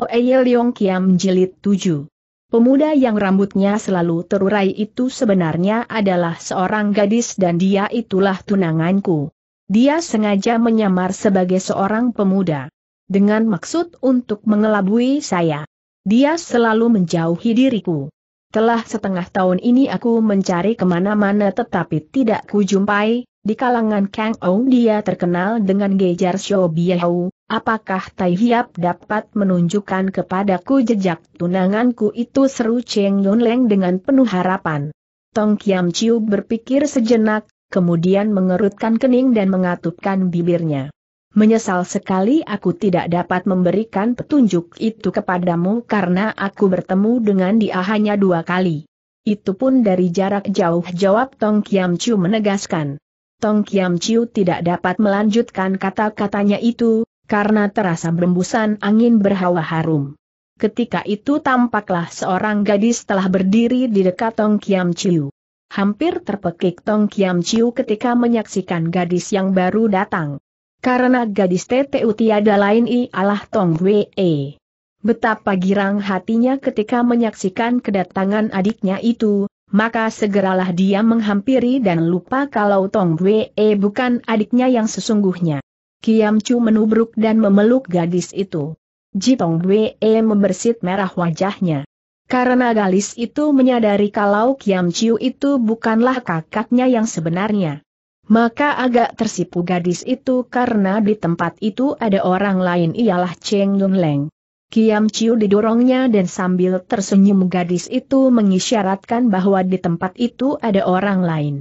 Oeye Leong Kiam Jilid 7 Pemuda yang rambutnya selalu terurai itu sebenarnya adalah seorang gadis dan dia itulah tunanganku. Dia sengaja menyamar sebagai seorang pemuda. Dengan maksud untuk mengelabui saya. Dia selalu menjauhi diriku. Telah setengah tahun ini aku mencari kemana-mana tetapi tidak kujumpai, di kalangan Kang Ong dia terkenal dengan Gejar Xiao Biao, Apakah Tai Hiap dapat menunjukkan kepadaku jejak tunanganku itu seru Cheng Yun Leng dengan penuh harapan. Tong Kiam Chiu berpikir sejenak, kemudian mengerutkan kening dan mengatupkan bibirnya. Menyesal sekali aku tidak dapat memberikan petunjuk itu kepadamu karena aku bertemu dengan dia hanya dua kali. Itu pun dari jarak jauh jawab Tong Kiam Chiu menegaskan. Tong Kiam Chiu tidak dapat melanjutkan kata-katanya itu, karena terasa berembusan angin berhawa harum. Ketika itu tampaklah seorang gadis telah berdiri di dekat Tong Kiam Chiu. Hampir terpekik Tong Kiam Chiu ketika menyaksikan gadis yang baru datang. Karena gadis TTU tiada lain ialah Tong Wee. Betapa girang hatinya ketika menyaksikan kedatangan adiknya itu, maka segeralah dia menghampiri dan lupa kalau Tong Wee bukan adiknya yang sesungguhnya. Kiam Chu menubruk dan memeluk gadis itu. Jipong Wee membersit merah wajahnya. Karena gadis itu menyadari kalau Kiam Chiu itu bukanlah kakaknya yang sebenarnya. Maka agak tersipu gadis itu karena di tempat itu ada orang lain ialah Cheng Lun Leng. Kiam Chiu didorongnya dan sambil tersenyum gadis itu mengisyaratkan bahwa di tempat itu ada orang lain.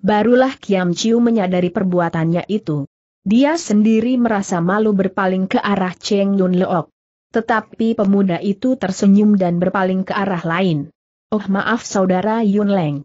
Barulah Kiam Chiu menyadari perbuatannya itu. Dia sendiri merasa malu berpaling ke arah Cheng Yun Leok. Tetapi pemuda itu tersenyum dan berpaling ke arah lain. Oh maaf saudara Yun Leng.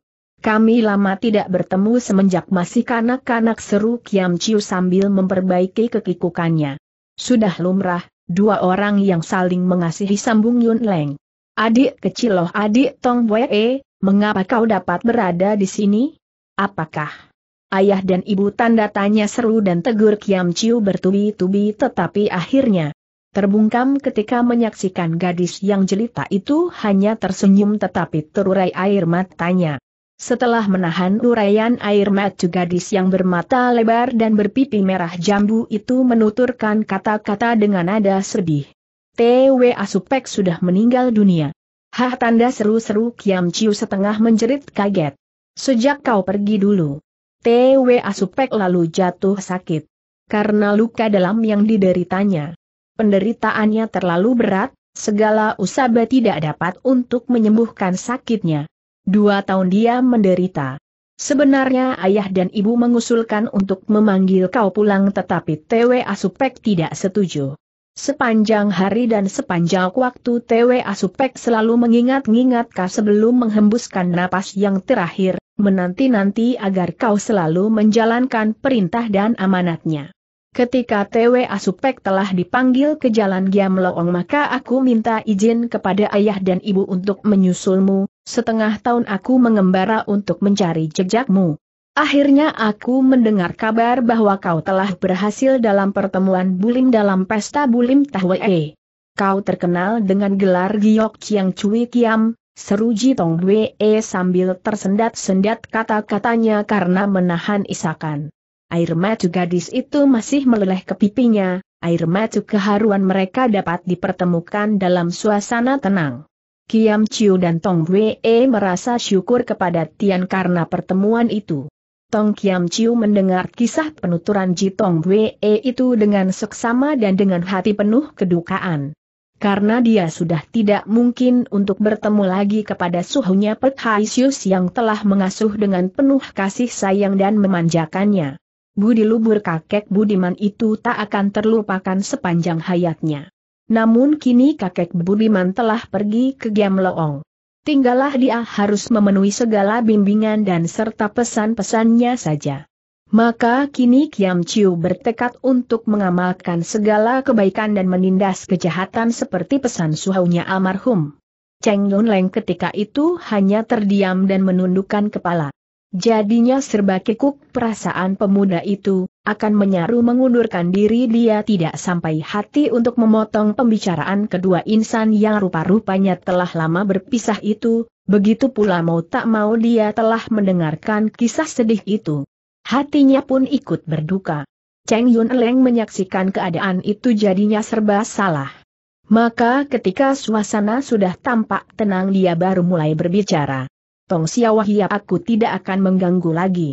Kami lama tidak bertemu semenjak masih kanak-kanak seru Kiam Chiu sambil memperbaiki kekikukannya. Sudah lumrah, dua orang yang saling mengasihi sambung Yun Leng. Adik kecil loh adik Tong Wee, mengapa kau dapat berada di sini? Apakah Ayah dan ibu tanda tanya seru dan tegur Kiam Chiu bertubi-tubi tetapi akhirnya terbungkam ketika menyaksikan gadis yang jelita itu hanya tersenyum tetapi terurai air matanya. Setelah menahan uraian air mata gadis yang bermata lebar dan berpipi merah jambu itu menuturkan kata-kata dengan nada sedih. T.W. Asupek sudah meninggal dunia. Hah tanda seru-seru Kiam Chiu setengah menjerit kaget. Sejak kau pergi dulu. TW Asupek lalu jatuh sakit. Karena luka dalam yang dideritanya. Penderitaannya terlalu berat, segala usaha tidak dapat untuk menyembuhkan sakitnya. Dua tahun dia menderita. Sebenarnya ayah dan ibu mengusulkan untuk memanggil kau pulang tetapi TW Asupek tidak setuju. Sepanjang hari dan sepanjang waktu TW Asupek selalu mengingat-ingat sebelum menghembuskan napas yang terakhir, menanti-nanti agar kau selalu menjalankan perintah dan amanatnya. Ketika TW Asupek telah dipanggil ke Jalan Giam Loong maka aku minta izin kepada ayah dan ibu untuk menyusulmu, setengah tahun aku mengembara untuk mencari jejakmu. Akhirnya aku mendengar kabar bahwa kau telah berhasil dalam pertemuan bulim dalam pesta bulim Tahwee. Kau terkenal dengan gelar Giok Chiang Cui Kiam, Seru Jitong Wee sambil tersendat-sendat kata-katanya karena menahan isakan. Air mata gadis itu masih meleleh ke pipinya, air mata keharuan mereka dapat dipertemukan dalam suasana tenang. Kiam Chiu dan Tong Wee merasa syukur kepada Tian karena pertemuan itu. Tong Kiam Chiu mendengar kisah penuturan Ji Tong Wee itu dengan seksama dan dengan hati penuh kedukaan karena dia sudah tidak mungkin untuk bertemu lagi kepada suhunya Pek Haisius yang telah mengasuh dengan penuh kasih sayang dan memanjakannya. Budi lubur kakek Budiman itu tak akan terlupakan sepanjang hayatnya. Namun kini kakek Budiman telah pergi ke Loong. Tinggallah dia harus memenuhi segala bimbingan dan serta pesan-pesannya saja. Maka kini Kiam Chiu bertekad untuk mengamalkan segala kebaikan dan menindas kejahatan seperti pesan suhunya almarhum. Cheng Yun Leng ketika itu hanya terdiam dan menundukkan kepala. Jadinya serba kikuk perasaan pemuda itu, akan menyaru mengundurkan diri dia tidak sampai hati untuk memotong pembicaraan kedua insan yang rupa-rupanya telah lama berpisah itu, begitu pula mau tak mau dia telah mendengarkan kisah sedih itu. Hatinya pun ikut berduka. Cheng Yun Leng menyaksikan keadaan itu jadinya serba salah. Maka ketika suasana sudah tampak tenang dia baru mulai berbicara. Tong Xiaohia aku tidak akan mengganggu lagi.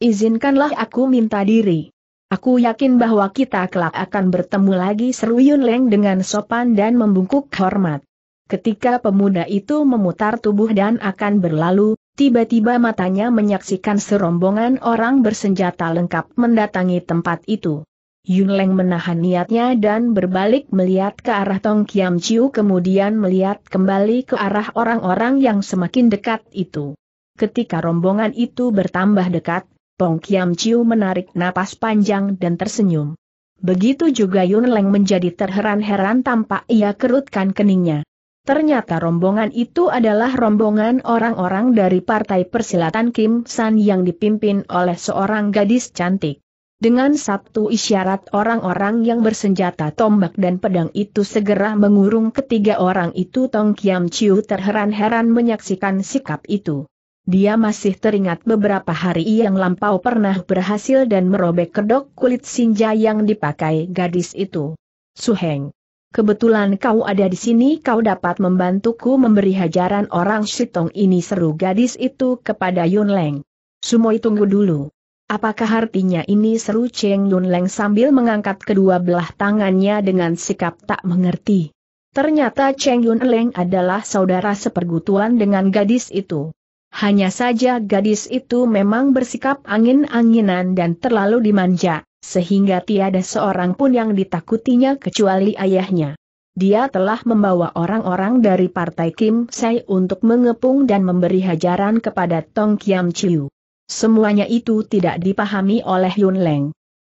Izinkanlah aku minta diri. Aku yakin bahwa kita kelak akan bertemu lagi seru Yun Leng dengan sopan dan membungkuk hormat. Ketika pemuda itu memutar tubuh dan akan berlalu, Tiba-tiba matanya menyaksikan serombongan orang bersenjata lengkap mendatangi tempat itu. Yun Leng menahan niatnya dan berbalik melihat ke arah Tong Kiam Chiu kemudian melihat kembali ke arah orang-orang yang semakin dekat itu. Ketika rombongan itu bertambah dekat, Tong Kiam Chiu menarik napas panjang dan tersenyum. Begitu juga Yun Leng menjadi terheran-heran tampak ia kerutkan keningnya. Ternyata rombongan itu adalah rombongan orang-orang dari Partai Persilatan Kim San yang dipimpin oleh seorang gadis cantik. Dengan satu isyarat orang-orang yang bersenjata tombak dan pedang itu segera mengurung ketiga orang itu Tong Kiam Chiu terheran-heran menyaksikan sikap itu. Dia masih teringat beberapa hari yang lampau pernah berhasil dan merobek kedok kulit sinja yang dipakai gadis itu. Suheng. Kebetulan kau ada di sini kau dapat membantuku memberi hajaran orang Shitong ini seru gadis itu kepada Yun Leng. Sumoi tunggu dulu. Apakah artinya ini seru Cheng Yun Leng sambil mengangkat kedua belah tangannya dengan sikap tak mengerti. Ternyata Cheng Yun Leng adalah saudara sepergutuan dengan gadis itu. Hanya saja gadis itu memang bersikap angin-anginan dan terlalu dimanja sehingga tiada seorang pun yang ditakutinya kecuali ayahnya. Dia telah membawa orang-orang dari partai Kim Sai untuk mengepung dan memberi hajaran kepada Tong Kiam Chiu. Semuanya itu tidak dipahami oleh Yun Leng.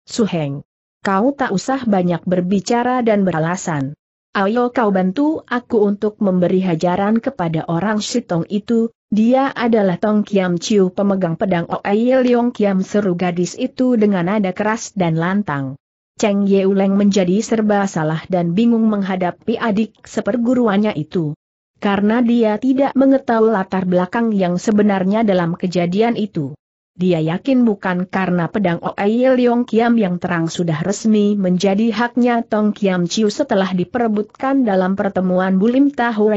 Heng, kau tak usah banyak berbicara dan beralasan. Ayo kau bantu aku untuk memberi hajaran kepada orang Shitong itu, dia adalah Tong Kiam Chiu pemegang pedang Oei Leong Kiam seru gadis itu dengan nada keras dan lantang. Cheng Uleng menjadi serba salah dan bingung menghadapi adik seperguruannya itu. Karena dia tidak mengetahui latar belakang yang sebenarnya dalam kejadian itu. Dia yakin bukan karena pedang Oei Leong Kiam yang terang sudah resmi menjadi haknya Tong Kiam Chiu setelah diperebutkan dalam pertemuan Bulim Tahu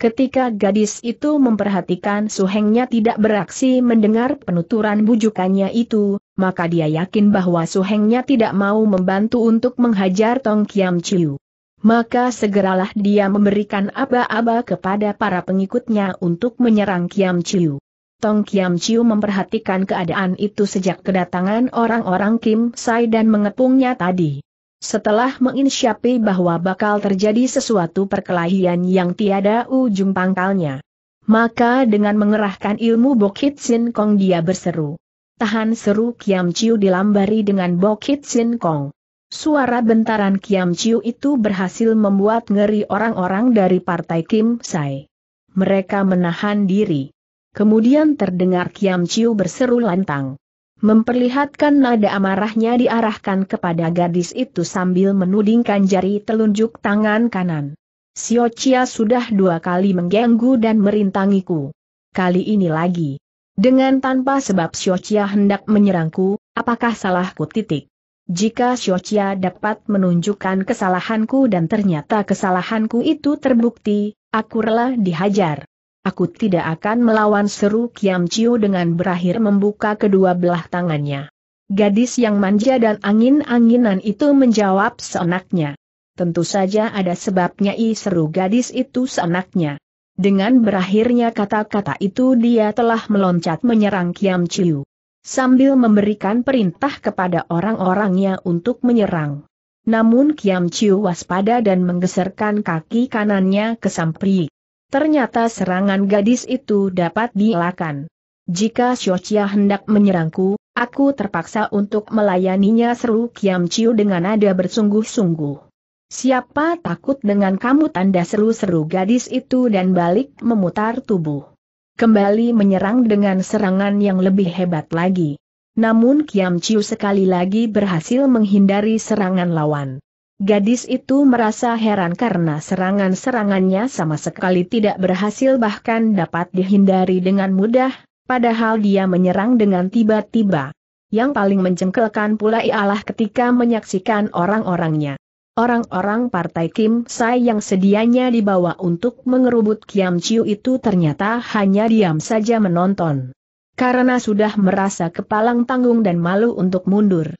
Ketika gadis itu memperhatikan suhengnya tidak beraksi mendengar penuturan bujukannya itu, maka dia yakin bahwa suhengnya tidak mau membantu untuk menghajar Tong Kiam Chiu. Maka segeralah dia memberikan aba-aba kepada para pengikutnya untuk menyerang Kiam Chiu. Tong Kiam Chiu memperhatikan keadaan itu sejak kedatangan orang-orang Kim Sai dan mengepungnya tadi. Setelah menginsyapi bahwa bakal terjadi sesuatu perkelahian yang tiada ujung pangkalnya. Maka dengan mengerahkan ilmu Bokit Sin Kong dia berseru. Tahan seru Kiam Chiu dilambari dengan Bokit Sin Kong. Suara bentaran Kiam Chiu itu berhasil membuat ngeri orang-orang dari partai Kim Sai. Mereka menahan diri. Kemudian terdengar Kiam Chiu berseru lantang. Memperlihatkan nada amarahnya diarahkan kepada gadis itu sambil menudingkan jari telunjuk tangan kanan. Sio Chia sudah dua kali mengganggu dan merintangiku. Kali ini lagi. Dengan tanpa sebab Sio Chia hendak menyerangku, apakah salahku titik? Jika Sio Chia dapat menunjukkan kesalahanku dan ternyata kesalahanku itu terbukti, aku rela dihajar. Aku tidak akan melawan seru Kiam Chiu dengan berakhir membuka kedua belah tangannya. Gadis yang manja dan angin-anginan itu menjawab seenaknya. Tentu saja ada sebabnya i seru gadis itu seenaknya. Dengan berakhirnya kata-kata itu dia telah meloncat menyerang Kiam Chiu. Sambil memberikan perintah kepada orang-orangnya untuk menyerang. Namun Kiam Chiu waspada dan menggeserkan kaki kanannya ke sampri. Ternyata serangan gadis itu dapat dielakkan. Jika Xiochia hendak menyerangku, aku terpaksa untuk melayaninya seru Kiam Chiu dengan nada bersungguh-sungguh. Siapa takut dengan kamu tanda seru-seru gadis itu dan balik memutar tubuh. Kembali menyerang dengan serangan yang lebih hebat lagi. Namun Kiam Chiu sekali lagi berhasil menghindari serangan lawan. Gadis itu merasa heran karena serangan-serangannya sama sekali tidak berhasil bahkan dapat dihindari dengan mudah, padahal dia menyerang dengan tiba-tiba. Yang paling mencengkelkan pula ialah ketika menyaksikan orang-orangnya. Orang-orang partai Kim Sai yang sedianya dibawa untuk mengerubut Kiam Chiu itu ternyata hanya diam saja menonton. Karena sudah merasa kepalang tanggung dan malu untuk mundur.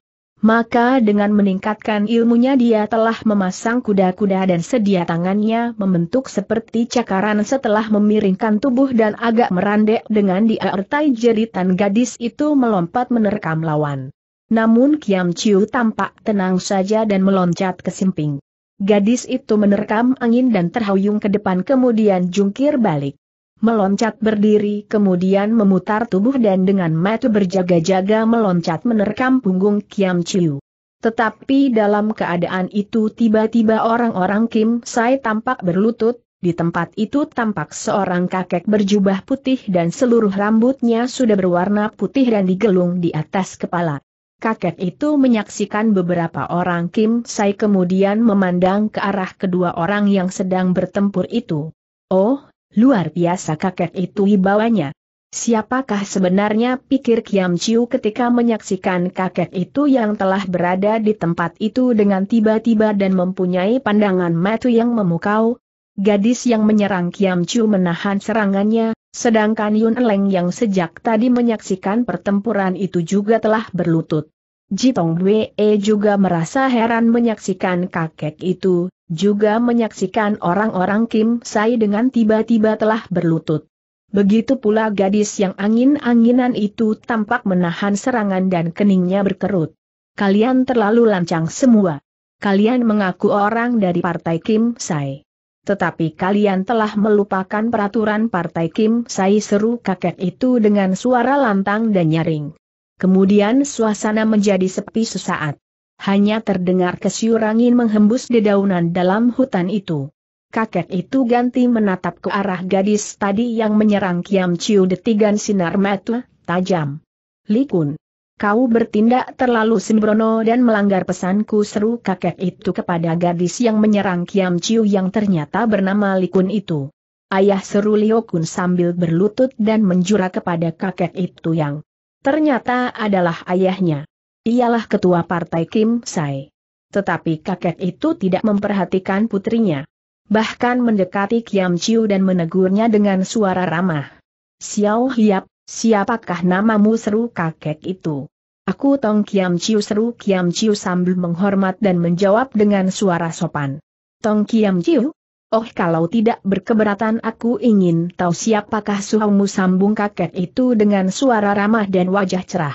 Maka dengan meningkatkan ilmunya dia telah memasang kuda-kuda dan sedia tangannya membentuk seperti cakaran setelah memiringkan tubuh dan agak merandek dengan diartai jeritan gadis itu melompat menerkam lawan. Namun Kiam Chiu tampak tenang saja dan meloncat ke simping. Gadis itu menerkam angin dan terhuyung ke depan kemudian jungkir balik meloncat berdiri kemudian memutar tubuh dan dengan metu berjaga-jaga meloncat menerkam punggung Kiam Chiu. Tetapi dalam keadaan itu tiba-tiba orang-orang Kim Sai tampak berlutut, di tempat itu tampak seorang kakek berjubah putih dan seluruh rambutnya sudah berwarna putih dan digelung di atas kepala. Kakek itu menyaksikan beberapa orang Kim Sai kemudian memandang ke arah kedua orang yang sedang bertempur itu. Oh, Luar biasa kakek itu ibawanya. Siapakah sebenarnya pikir Kiam Chiu ketika menyaksikan kakek itu yang telah berada di tempat itu dengan tiba-tiba dan mempunyai pandangan mata yang memukau? Gadis yang menyerang Kiam Chiu menahan serangannya, sedangkan Yun Leng yang sejak tadi menyaksikan pertempuran itu juga telah berlutut. Jitong Wee juga merasa heran menyaksikan kakek itu, juga menyaksikan orang-orang Kim Sai dengan tiba-tiba telah berlutut. Begitu pula gadis yang angin-anginan itu tampak menahan serangan dan keningnya berkerut. Kalian terlalu lancang semua. Kalian mengaku orang dari partai Kim Sai. Tetapi kalian telah melupakan peraturan partai Kim Sai seru kakek itu dengan suara lantang dan nyaring. Kemudian suasana menjadi sepi sesaat. Hanya terdengar kesiur angin menghembus dedaunan dalam hutan itu. Kakek itu ganti menatap ke arah gadis tadi yang menyerang Kiam Chiu detigan sinar mata, tajam. Likun. Kau bertindak terlalu sembrono dan melanggar pesanku seru kakek itu kepada gadis yang menyerang Kiam Chiu yang ternyata bernama Likun itu. Ayah seru Liokun sambil berlutut dan menjura kepada kakek itu yang Ternyata adalah ayahnya. Ialah ketua partai Kim Sai. Tetapi kakek itu tidak memperhatikan putrinya. Bahkan mendekati Kiam Chiu dan menegurnya dengan suara ramah. Xiao Hiap, siapakah namamu seru kakek itu? Aku Tong Kiam Chiu seru Kiam Chiu sambil menghormat dan menjawab dengan suara sopan. Tong Kiam Chiu? Oh kalau tidak berkeberatan aku ingin tahu siapakah suhamu sambung kakek itu dengan suara ramah dan wajah cerah.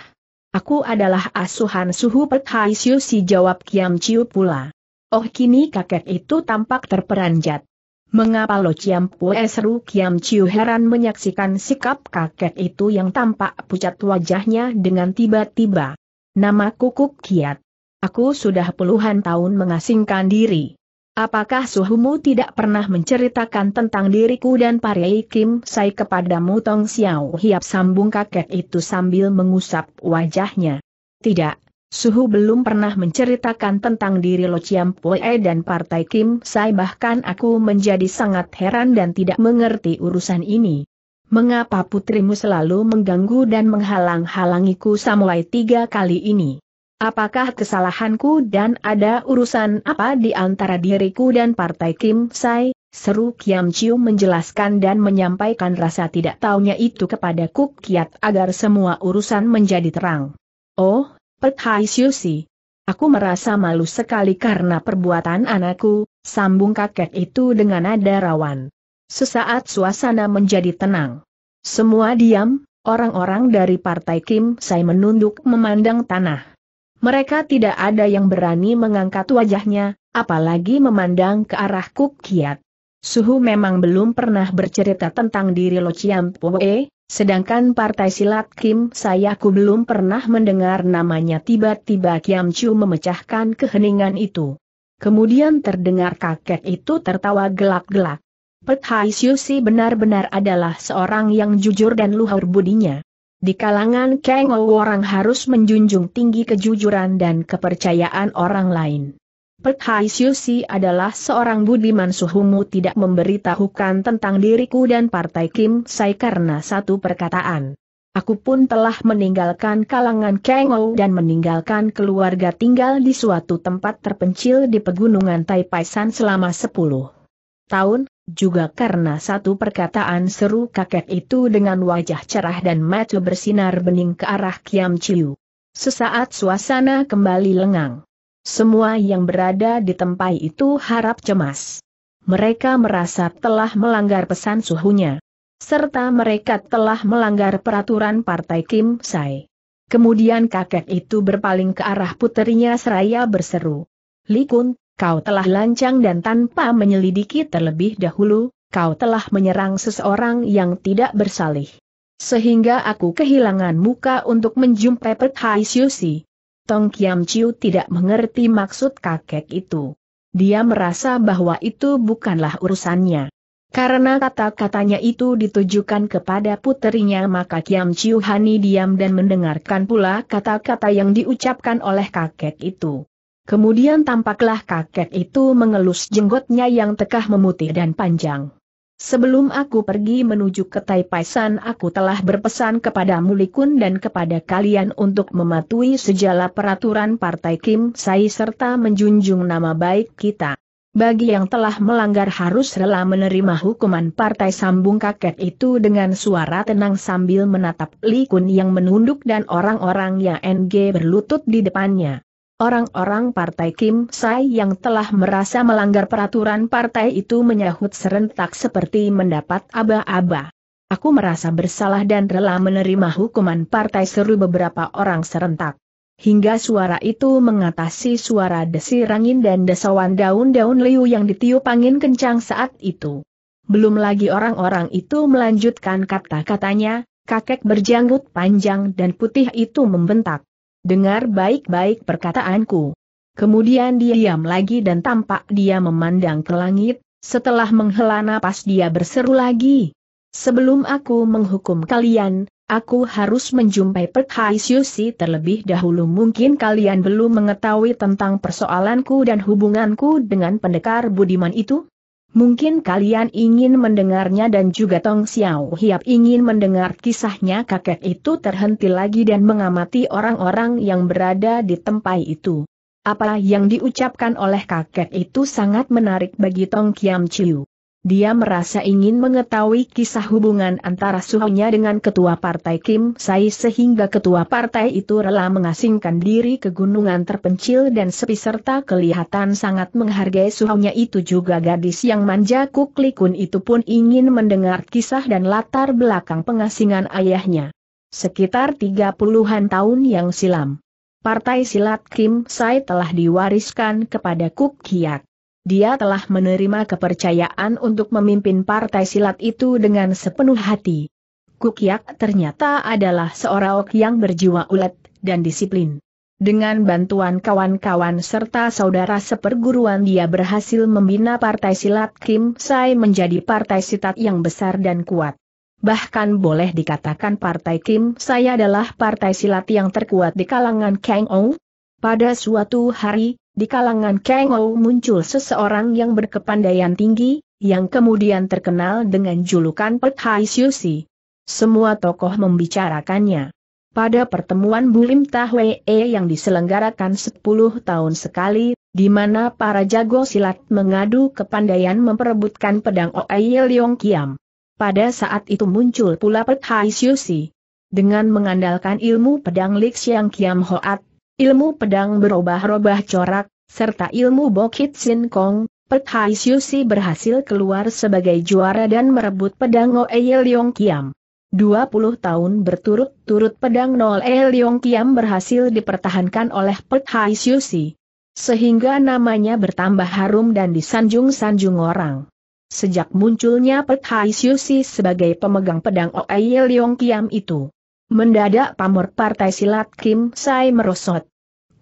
Aku adalah asuhan suhu Pek si jawab Kiam Chiu pula. Oh kini kakek itu tampak terperanjat. Mengapa lo Ciam Pue seru Kiam Chiu heran menyaksikan sikap kakek itu yang tampak pucat wajahnya dengan tiba-tiba. Nama kukuk kiat. Aku sudah puluhan tahun mengasingkan diri. Apakah suhumu tidak pernah menceritakan tentang diriku dan Parei Kim Sai kepadamu Tong Xiao Hiap sambung kakek itu sambil mengusap wajahnya? Tidak, Suhu belum pernah menceritakan tentang diri Lo Chiam Pue dan Partai Kim Sai bahkan aku menjadi sangat heran dan tidak mengerti urusan ini. Mengapa putrimu selalu mengganggu dan menghalang-halangiku samurai tiga kali ini? Apakah kesalahanku dan ada urusan apa di antara diriku dan partai Kim Sai? Seru Kiam Chiu menjelaskan dan menyampaikan rasa tidak taunya itu kepada Kuk Kiat agar semua urusan menjadi terang. Oh, Pet Hai Si. Aku merasa malu sekali karena perbuatan anakku, sambung kakek itu dengan nada rawan. Sesaat suasana menjadi tenang. Semua diam, orang-orang dari partai Kim Sai menunduk memandang tanah mereka tidak ada yang berani mengangkat wajahnya, apalagi memandang ke arah Kuk Kiat. Suhu memang belum pernah bercerita tentang diri Lo Chiam Poe, sedangkan partai silat Kim Sayaku belum pernah mendengar namanya tiba-tiba Kiam Chu memecahkan keheningan itu. Kemudian terdengar kakek itu tertawa gelak-gelak. Pet Hai si benar-benar adalah seorang yang jujur dan luhur budinya. Di kalangan Kang orang harus menjunjung tinggi kejujuran dan kepercayaan orang lain. Pek Hai Siusi adalah seorang budiman suhumu tidak memberitahukan tentang diriku dan partai Kim Sai karena satu perkataan. Aku pun telah meninggalkan kalangan Ou dan meninggalkan keluarga tinggal di suatu tempat terpencil di pegunungan Taipaisan selama 10 tahun, juga karena satu perkataan seru kakek itu dengan wajah cerah dan mata bersinar bening ke arah Kiam Chiu. Sesaat suasana kembali lengang. Semua yang berada di tempat itu harap cemas. Mereka merasa telah melanggar pesan suhunya. Serta mereka telah melanggar peraturan Partai Kim Sai. Kemudian kakek itu berpaling ke arah puterinya seraya berseru. Likun, kau telah lancang dan tanpa menyelidiki terlebih dahulu, kau telah menyerang seseorang yang tidak bersalih. Sehingga aku kehilangan muka untuk menjumpai Perthai Siusi. Tong Kiam Chiu tidak mengerti maksud kakek itu. Dia merasa bahwa itu bukanlah urusannya. Karena kata-katanya itu ditujukan kepada puterinya maka Kiam Chiu Hani diam dan mendengarkan pula kata-kata yang diucapkan oleh kakek itu. Kemudian tampaklah kakek itu mengelus jenggotnya yang tekah memutih dan panjang. Sebelum aku pergi menuju ke Taipaisan aku telah berpesan kepada Mulikun dan kepada kalian untuk mematuhi segala peraturan Partai Kim Sai serta menjunjung nama baik kita. Bagi yang telah melanggar harus rela menerima hukuman Partai Sambung kakek itu dengan suara tenang sambil menatap Likun yang menunduk dan orang-orang yang NG berlutut di depannya. Orang-orang partai Kim Sai yang telah merasa melanggar peraturan partai itu menyahut serentak seperti mendapat aba-aba. Aku merasa bersalah dan rela menerima hukuman partai seru beberapa orang serentak. Hingga suara itu mengatasi suara desir angin dan desawan daun-daun liu yang ditiup angin kencang saat itu. Belum lagi orang-orang itu melanjutkan kata-katanya, kakek berjanggut panjang dan putih itu membentak. Dengar baik-baik perkataanku. Kemudian dia diam lagi dan tampak dia memandang ke langit, setelah menghela napas dia berseru lagi. Sebelum aku menghukum kalian, aku harus menjumpai Perkhaisusi terlebih dahulu mungkin kalian belum mengetahui tentang persoalanku dan hubunganku dengan pendekar budiman itu? Mungkin kalian ingin mendengarnya dan juga Tong Xiao Hiap ingin mendengar kisahnya kakek itu terhenti lagi dan mengamati orang-orang yang berada di tempat itu. Apa yang diucapkan oleh kakek itu sangat menarik bagi Tong Kiam Chiu dia merasa ingin mengetahui kisah hubungan antara suhunya dengan ketua partai Kim Sai sehingga ketua partai itu rela mengasingkan diri ke gunungan terpencil dan sepi serta kelihatan sangat menghargai suhunya itu juga gadis yang manja kuklikun itu pun ingin mendengar kisah dan latar belakang pengasingan ayahnya. Sekitar tiga puluhan tahun yang silam. Partai silat Kim Sai telah diwariskan kepada Kuk Kiak dia telah menerima kepercayaan untuk memimpin partai silat itu dengan sepenuh hati. Yak ternyata adalah seorang ok yang berjiwa ulet dan disiplin. Dengan bantuan kawan-kawan serta saudara seperguruan dia berhasil membina partai silat Kim Sai menjadi partai silat yang besar dan kuat. Bahkan boleh dikatakan partai Kim Sai adalah partai silat yang terkuat di kalangan Kang Ong. Pada suatu hari, di kalangan Kengo muncul seseorang yang berkepandaian tinggi, yang kemudian terkenal dengan julukan Pek Hai Siusi. Semua tokoh membicarakannya. Pada pertemuan Bulim Tahwee yang diselenggarakan 10 tahun sekali, di mana para jago silat mengadu kepandaian memperebutkan pedang Oeye Leong Kiam. Pada saat itu muncul pula Pek Hai Siusi. Dengan mengandalkan ilmu pedang Lik Siang Kiam Hoat, ilmu pedang berubah-ubah corak, serta ilmu Bokit Sin Kong, Pek Hai Si berhasil keluar sebagai juara dan merebut pedang Oeye Leong Kiam. 20 tahun berturut-turut pedang Noe Leong Kiam berhasil dipertahankan oleh Pek Hai Si, Sehingga namanya bertambah harum dan disanjung-sanjung orang. Sejak munculnya Pek Hai Si sebagai pemegang pedang Oeye Leong Kiam itu Mendadak pamor partai silat Kim Sai merosot.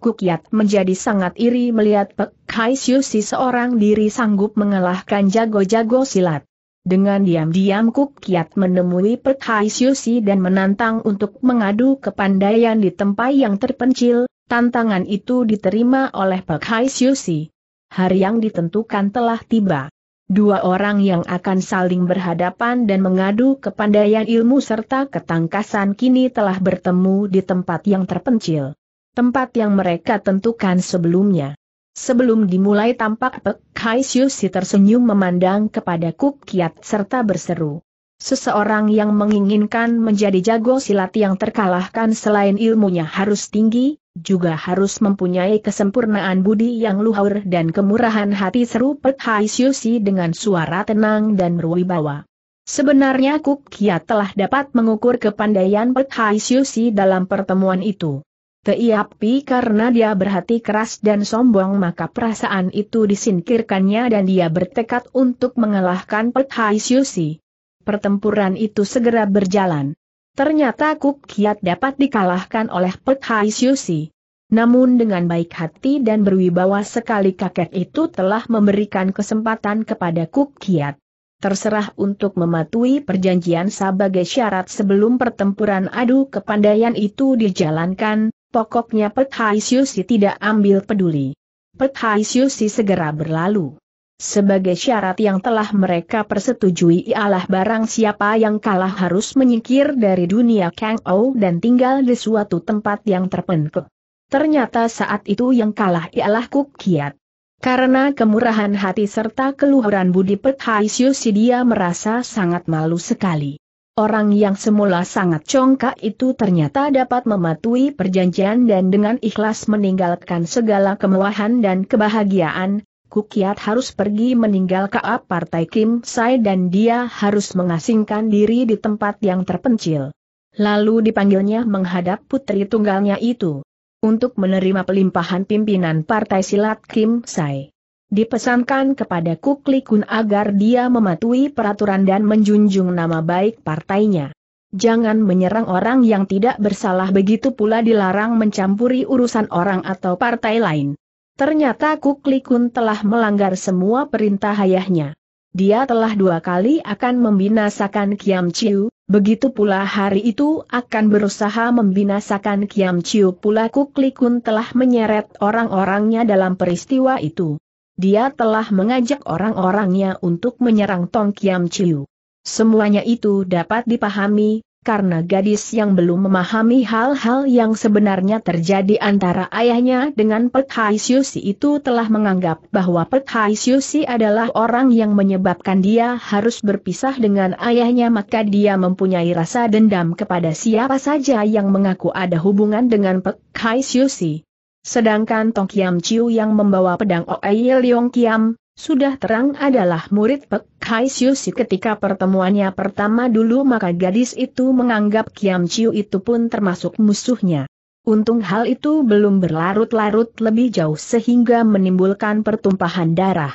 Kukiat menjadi sangat iri melihat Pek Hai si seorang diri sanggup mengalahkan jago-jago silat. Dengan diam-diam Kukiat menemui Pek Hai si dan menantang untuk mengadu kepandaian di tempat yang terpencil, tantangan itu diterima oleh Pek Hai si. Hari yang ditentukan telah tiba dua orang yang akan saling berhadapan dan mengadu kepandaian ilmu serta ketangkasan kini telah bertemu di tempat yang terpencil. Tempat yang mereka tentukan sebelumnya. Sebelum dimulai tampak Pek Kaisyu si tersenyum memandang kepada Kuk Kiat serta berseru. Seseorang yang menginginkan menjadi jago silat yang terkalahkan selain ilmunya harus tinggi, juga harus mempunyai kesempurnaan budi yang luhur dan kemurahan hati serupa Pet Hai Siusi dengan suara tenang dan berwibawa. Sebenarnya Kuk Kia telah dapat mengukur kepandaian Pet Hai Siusi dalam pertemuan itu. Tetapi karena dia berhati keras dan sombong maka perasaan itu disingkirkannya dan dia bertekad untuk mengalahkan Pet Hai Siusi. Pertempuran itu segera berjalan. Ternyata Kuk Kiat dapat dikalahkan oleh Pek Hai Siusi. Namun dengan baik hati dan berwibawa sekali kakek itu telah memberikan kesempatan kepada Kuk Kiat. Terserah untuk mematuhi perjanjian sebagai syarat sebelum pertempuran adu kepandaian itu dijalankan, pokoknya Pek Hai Siusi tidak ambil peduli. Pek Hai Siusi segera berlalu. Sebagai syarat yang telah mereka persetujui ialah barang siapa yang kalah harus menyingkir dari dunia Kang Ou dan tinggal di suatu tempat yang terpencil. Ternyata saat itu yang kalah ialah Kuk Kiat. Karena kemurahan hati serta keluhuran budi si dia merasa sangat malu sekali. Orang yang semula sangat congkak itu ternyata dapat mematuhi perjanjian dan dengan ikhlas meninggalkan segala kemewahan dan kebahagiaan, Kukiat harus pergi meninggal ke Partai Kim Sai dan dia harus mengasingkan diri di tempat yang terpencil. Lalu dipanggilnya menghadap putri tunggalnya itu. Untuk menerima pelimpahan pimpinan Partai Silat Kim Sai. Dipesankan kepada Kukli Kun agar dia mematuhi peraturan dan menjunjung nama baik partainya. Jangan menyerang orang yang tidak bersalah begitu pula dilarang mencampuri urusan orang atau partai lain. Ternyata Kuklikun telah melanggar semua perintah ayahnya. Dia telah dua kali akan membinasakan Kiam Chiu, begitu pula hari itu akan berusaha membinasakan Kiam Chiu pula Kuklikun telah menyeret orang-orangnya dalam peristiwa itu. Dia telah mengajak orang-orangnya untuk menyerang Tong Kiam Chiu. Semuanya itu dapat dipahami, karena gadis yang belum memahami hal-hal yang sebenarnya terjadi antara ayahnya dengan Pek Hai Siusi itu telah menganggap bahwa Pek Hai Siusi adalah orang yang menyebabkan dia harus berpisah dengan ayahnya maka dia mempunyai rasa dendam kepada siapa saja yang mengaku ada hubungan dengan Pek Hai Siusi. Sedangkan Tong Kiam Chiu yang membawa pedang Oei Leong Kiam, sudah terang adalah murid Pek Hai Siusi ketika pertemuannya pertama dulu maka gadis itu menganggap Kiam Chiu itu pun termasuk musuhnya. Untung hal itu belum berlarut-larut lebih jauh sehingga menimbulkan pertumpahan darah.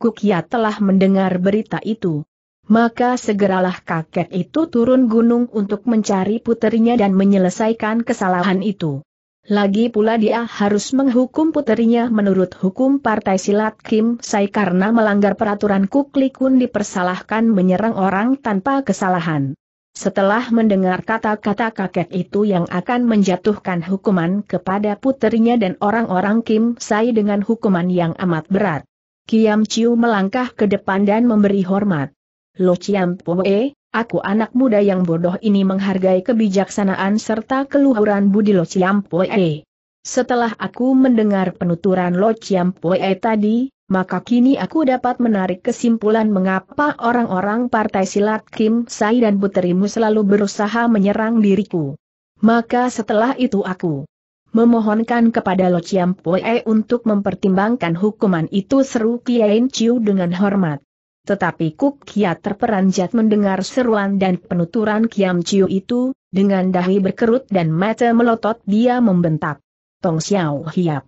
Kukia telah mendengar berita itu. Maka segeralah kakek itu turun gunung untuk mencari puterinya dan menyelesaikan kesalahan itu. Lagi pula dia harus menghukum puterinya menurut hukum Partai Silat Kim Sai karena melanggar peraturan Kuklikun dipersalahkan menyerang orang tanpa kesalahan. Setelah mendengar kata-kata kakek itu yang akan menjatuhkan hukuman kepada puterinya dan orang-orang Kim Sai dengan hukuman yang amat berat. Kiam Chiu melangkah ke depan dan memberi hormat. Lo Chiam Poe, aku anak muda yang bodoh ini menghargai kebijaksanaan serta keluhuran budi Lo Chiam Poe. Setelah aku mendengar penuturan Lo Chiam Poe tadi, maka kini aku dapat menarik kesimpulan mengapa orang-orang partai silat Kim Sai dan puterimu selalu berusaha menyerang diriku. Maka setelah itu aku memohonkan kepada Lo Chiam Poe untuk mempertimbangkan hukuman itu seru Kiain Chiu dengan hormat. Tetapi Kuk Kia terperanjat mendengar seruan dan penuturan Kiam Chiu itu, dengan dahi berkerut dan mata melotot dia membentak. Tong Xiao Hiap.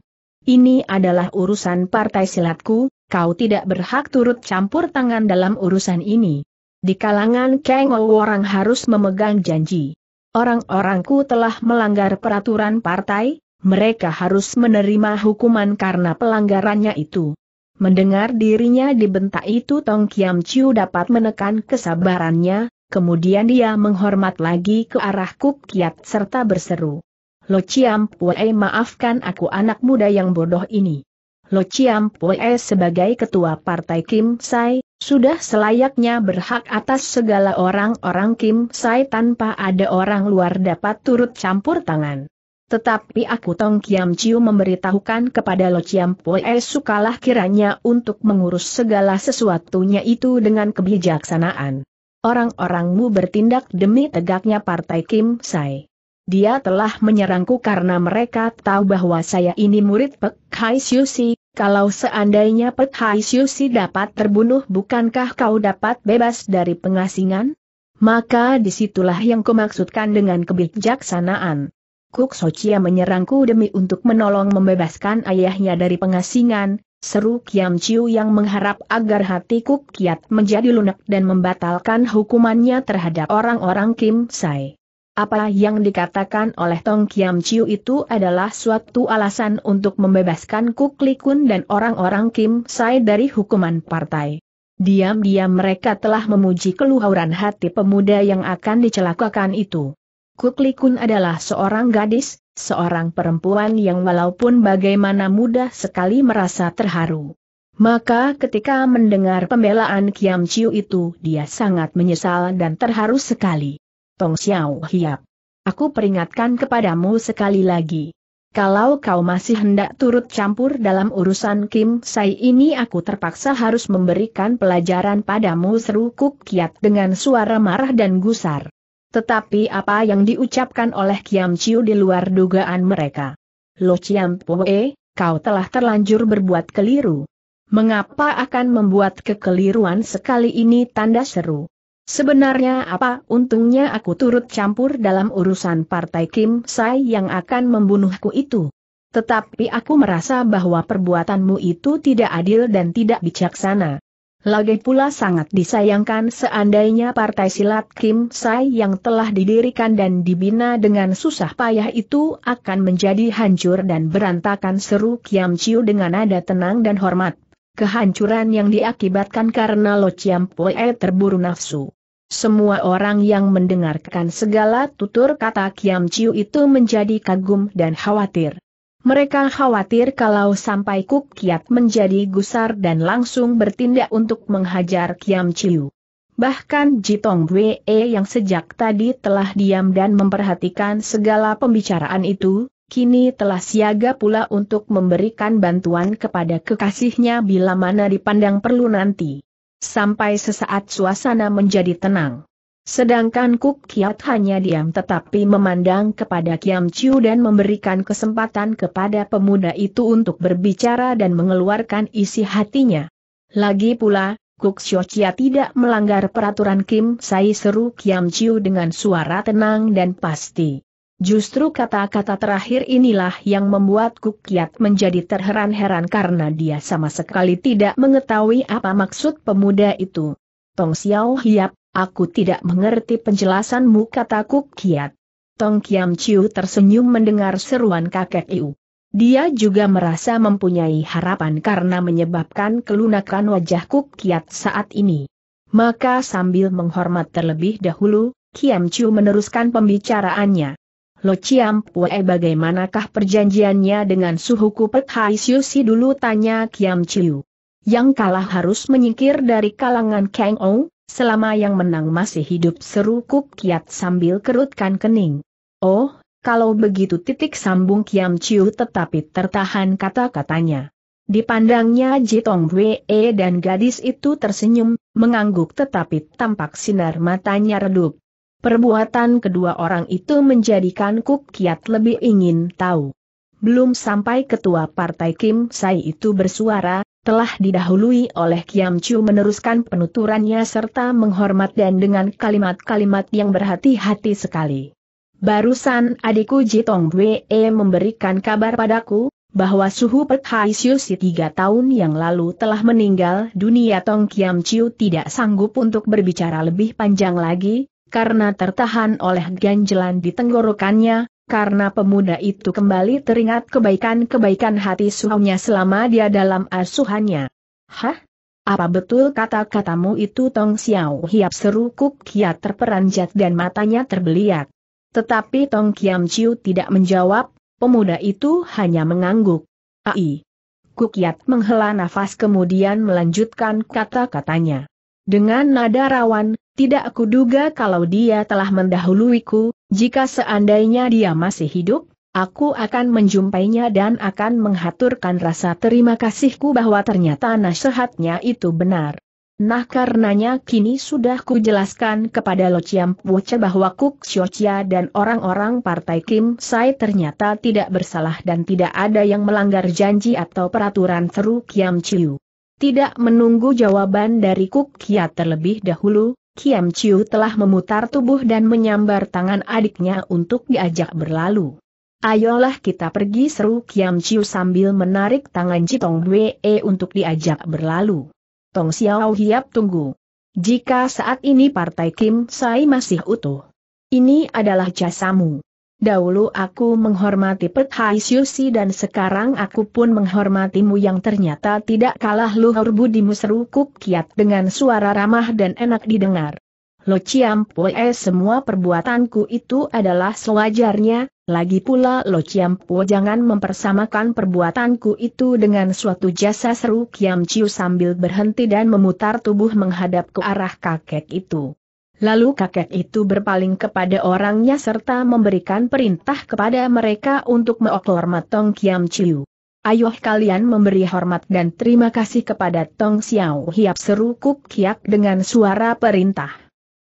Ini adalah urusan partai silatku, kau tidak berhak turut campur tangan dalam urusan ini. Di kalangan Kang orang harus memegang janji. Orang-orangku telah melanggar peraturan partai, mereka harus menerima hukuman karena pelanggarannya itu. Mendengar dirinya dibentak itu Tong Kiam Chiu dapat menekan kesabarannya, kemudian dia menghormat lagi ke arah Kuk Kiat serta berseru. Lo Chiam Pue maafkan aku anak muda yang bodoh ini. Lo Chiam Pue sebagai ketua partai Kim Sai, sudah selayaknya berhak atas segala orang-orang Kim Sai tanpa ada orang luar dapat turut campur tangan. Tetapi aku Tong Kiam Chiu memberitahukan kepada Lo Chiam Poe sukalah kiranya untuk mengurus segala sesuatunya itu dengan kebijaksanaan. Orang-orangmu bertindak demi tegaknya Partai Kim Sai. Dia telah menyerangku karena mereka tahu bahwa saya ini murid Pek Hai Si. kalau seandainya Pek Hai Si dapat terbunuh bukankah kau dapat bebas dari pengasingan? Maka disitulah yang kumaksudkan dengan kebijaksanaan. Kuk Socia menyerangku demi untuk menolong membebaskan ayahnya dari pengasingan, seru Kiam Chiu yang mengharap agar hati Kuk Kiat menjadi lunak dan membatalkan hukumannya terhadap orang-orang Kim Sai. Apa yang dikatakan oleh Tong Kiam Chiu itu adalah suatu alasan untuk membebaskan Kuk Likun dan orang-orang Kim Sai dari hukuman partai. Diam-diam mereka telah memuji keluhuran hati pemuda yang akan dicelakakan itu. Kuklikun adalah seorang gadis, seorang perempuan yang walaupun bagaimana mudah sekali merasa terharu. Maka ketika mendengar pembelaan Kiam Chiu itu dia sangat menyesal dan terharu sekali. Tong Xiao Hiap. Aku peringatkan kepadamu sekali lagi. Kalau kau masih hendak turut campur dalam urusan Kim Sai ini aku terpaksa harus memberikan pelajaran padamu seru Kuk Kiat dengan suara marah dan gusar. Tetapi apa yang diucapkan oleh Kiam Chiu di luar dugaan mereka. Lo Chiam Poe, kau telah terlanjur berbuat keliru. Mengapa akan membuat kekeliruan sekali ini tanda seru? Sebenarnya apa untungnya aku turut campur dalam urusan partai Kim Sai yang akan membunuhku itu? Tetapi aku merasa bahwa perbuatanmu itu tidak adil dan tidak bijaksana. Lagi pula sangat disayangkan seandainya partai silat Kim Sai yang telah didirikan dan dibina dengan susah payah itu akan menjadi hancur dan berantakan seru Kiam Chiu dengan nada tenang dan hormat. Kehancuran yang diakibatkan karena Lo Chiam Poe terburu nafsu. Semua orang yang mendengarkan segala tutur kata Kiam Chiu itu menjadi kagum dan khawatir. Mereka khawatir kalau sampai Kuk Kiat menjadi gusar dan langsung bertindak untuk menghajar Kiam Chiu. Bahkan Jitong Wee yang sejak tadi telah diam dan memperhatikan segala pembicaraan itu, kini telah siaga pula untuk memberikan bantuan kepada kekasihnya bila mana dipandang perlu nanti. Sampai sesaat suasana menjadi tenang. Sedangkan Kuk Kiat hanya diam tetapi memandang kepada Kiam Chiu dan memberikan kesempatan kepada pemuda itu untuk berbicara dan mengeluarkan isi hatinya. Lagi pula, Kuk Sio Chia tidak melanggar peraturan Kim Sai seru Kiam Chiu dengan suara tenang dan pasti. Justru kata-kata terakhir inilah yang membuat Kuk Kiat menjadi terheran-heran karena dia sama sekali tidak mengetahui apa maksud pemuda itu. Tong Xiao Hiap, Aku tidak mengerti penjelasanmu kataku kiat. Tong Kiam Chiu tersenyum mendengar seruan kakek Iu. Dia juga merasa mempunyai harapan karena menyebabkan kelunakan wajah Kuk Kiat saat ini. Maka sambil menghormat terlebih dahulu, Kiam Chiu meneruskan pembicaraannya. Lo Chiam Pue bagaimanakah perjanjiannya dengan suhuku kupet Hai Siu Si dulu tanya Kiam Chiu. Yang kalah harus menyingkir dari kalangan Kang Ong, Selama yang menang masih hidup seru Kuk Kiat sambil kerutkan kening. Oh, kalau begitu titik sambung Kiam Chiu tetapi tertahan kata-katanya. Dipandangnya Jitong Wee dan gadis itu tersenyum, mengangguk tetapi tampak sinar matanya redup. Perbuatan kedua orang itu menjadikan Kuk Kiat lebih ingin tahu. Belum sampai ketua partai Kim Sai itu bersuara, telah didahului oleh Kiam Chu meneruskan penuturannya serta menghormat dan dengan kalimat-kalimat yang berhati-hati sekali. Barusan adikku Jitong Wee e memberikan kabar padaku, bahwa Suhu Pek Hai tiga tahun yang lalu telah meninggal dunia Tong Kiam Chiu tidak sanggup untuk berbicara lebih panjang lagi, karena tertahan oleh ganjelan di tenggorokannya, karena pemuda itu kembali teringat kebaikan-kebaikan hati suhunya selama dia dalam asuhannya. Hah? Apa betul kata-katamu itu Tong Xiao Hiap seru Kuk Kia terperanjat dan matanya terbeliak. Tetapi Tong Kiam Chiu tidak menjawab, pemuda itu hanya mengangguk. Ai. Kukiat menghela nafas kemudian melanjutkan kata-katanya. Dengan nada rawan, tidak kuduga kalau dia telah mendahuluiku, jika seandainya dia masih hidup, aku akan menjumpainya dan akan menghaturkan rasa terima kasihku bahwa ternyata nasihatnya itu benar. Nah karenanya kini sudah kujelaskan kepada Lo Chiam Puce bahwa Kuk Xiochia dan orang-orang partai Kim Sai ternyata tidak bersalah dan tidak ada yang melanggar janji atau peraturan seru Kiam Chiu. Tidak menunggu jawaban dari Kuk Kia terlebih dahulu, Kiam Chiu telah memutar tubuh dan menyambar tangan adiknya untuk diajak berlalu. Ayolah kita pergi seru Kiam Chiu sambil menarik tangan Jitong Wee e untuk diajak berlalu. Tong Xiao Hiap tunggu. Jika saat ini partai Kim Sai masih utuh. Ini adalah jasamu. Dahulu aku menghormati Pethai Syusi dan sekarang aku pun menghormatimu yang ternyata tidak kalah luhur budimu seru Kuk Kiat dengan suara ramah dan enak didengar. Lo Ciam Pue semua perbuatanku itu adalah sewajarnya, lagi pula Lo Ciam Pue jangan mempersamakan perbuatanku itu dengan suatu jasa seru Kiam Ciu sambil berhenti dan memutar tubuh menghadap ke arah kakek itu. Lalu kakek itu berpaling kepada orangnya serta memberikan perintah kepada mereka untuk meoklor Tong Kiam Chiu. Ayoh kalian memberi hormat dan terima kasih kepada Tong Xiao Hiap seru Kuk Kiak dengan suara perintah.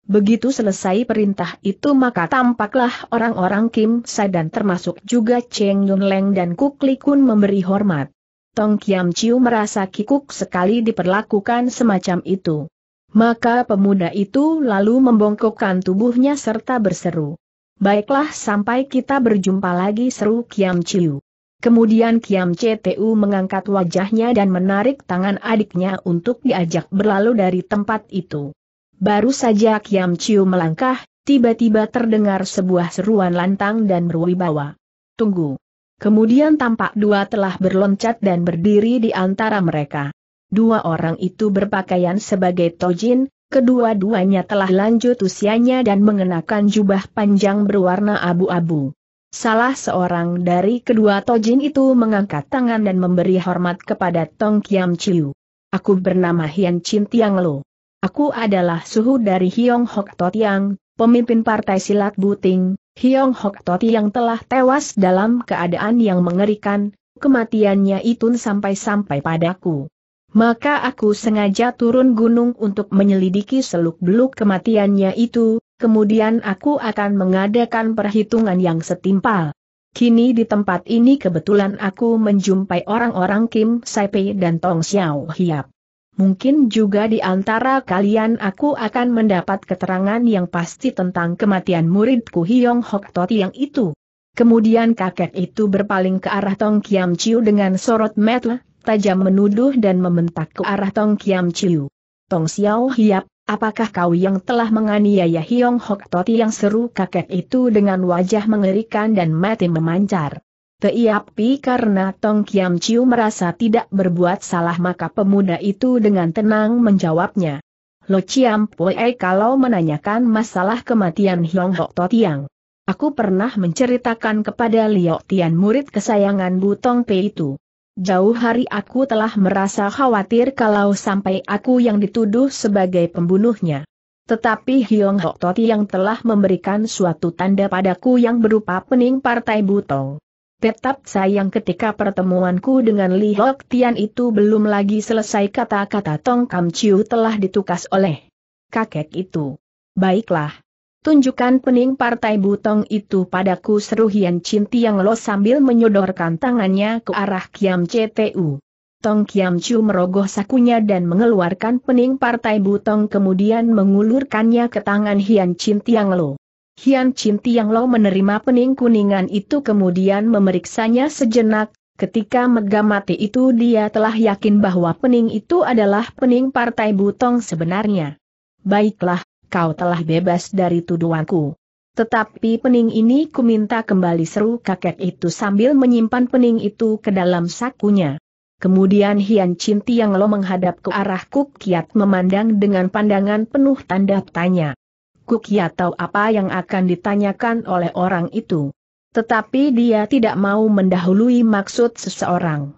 Begitu selesai perintah itu maka tampaklah orang-orang Kim Sa dan termasuk juga Cheng Yun Leng dan Kuk Li memberi hormat. Tong Kiam Chiu merasa kikuk sekali diperlakukan semacam itu. Maka pemuda itu lalu membongkokkan tubuhnya serta berseru. Baiklah sampai kita berjumpa lagi seru Kiam Chiu. Kemudian Kiam CTU mengangkat wajahnya dan menarik tangan adiknya untuk diajak berlalu dari tempat itu. Baru saja Kiam Chiu melangkah, tiba-tiba terdengar sebuah seruan lantang dan berwibawa. Tunggu. Kemudian tampak dua telah berloncat dan berdiri di antara mereka. Dua orang itu berpakaian sebagai tojin, kedua-duanya telah lanjut usianya dan mengenakan jubah panjang berwarna abu-abu. Salah seorang dari kedua tojin itu mengangkat tangan dan memberi hormat kepada Tong Kiam Chiu. Aku bernama Hian Chin Tiang Lo. Aku adalah suhu dari Hiong Hok Totiang, pemimpin partai silat Buting, Hiong Hok Totiang telah tewas dalam keadaan yang mengerikan, kematiannya itu sampai-sampai padaku. Maka aku sengaja turun gunung untuk menyelidiki seluk-beluk kematiannya itu, kemudian aku akan mengadakan perhitungan yang setimpal. Kini di tempat ini kebetulan aku menjumpai orang-orang Kim Saipei dan Tong Xiao Hiap. Mungkin juga di antara kalian aku akan mendapat keterangan yang pasti tentang kematian muridku Hiong Hok Toti yang itu. Kemudian kakek itu berpaling ke arah Tong Kiam Chiu dengan sorot mata tajam menuduh dan membentak ke arah Tong Kiam Chiu. Tong Xiao Hiap, apakah kau yang telah menganiaya Hiong Hok Toti yang seru kakek itu dengan wajah mengerikan dan mati memancar? Teiapi karena Tong Kiam Chiu merasa tidak berbuat salah maka pemuda itu dengan tenang menjawabnya. Lo Chiam Poe kalau menanyakan masalah kematian Hiong Hok yang, Aku pernah menceritakan kepada Liok Tian murid kesayangan Bu Tong Pei itu. Jauh hari aku telah merasa khawatir kalau sampai aku yang dituduh sebagai pembunuhnya. Tetapi Hiong Hok Toti yang telah memberikan suatu tanda padaku yang berupa pening partai butong. Tetap sayang ketika pertemuanku dengan Li Hok Tian itu belum lagi selesai kata-kata Tong Kam Chiu telah ditukas oleh kakek itu. Baiklah, Tunjukkan pening partai butong itu padaku seru Hian Cinti yang Lo sambil menyodorkan tangannya ke arah Kiam CTU. Tong Kiam Chu merogoh sakunya dan mengeluarkan pening partai butong kemudian mengulurkannya ke tangan Hian Cinti yang Lo. Hian Cinti yang Lo menerima pening kuningan itu kemudian memeriksanya sejenak, ketika megamati itu dia telah yakin bahwa pening itu adalah pening partai butong sebenarnya. Baiklah, kau telah bebas dari tuduhanku. Tetapi pening ini kuminta kembali seru kakek itu sambil menyimpan pening itu ke dalam sakunya. Kemudian Hian Cinti yang Lo menghadap ke arah kiat memandang dengan pandangan penuh tanda tanya. Kukiat tahu apa yang akan ditanyakan oleh orang itu. Tetapi dia tidak mau mendahului maksud seseorang.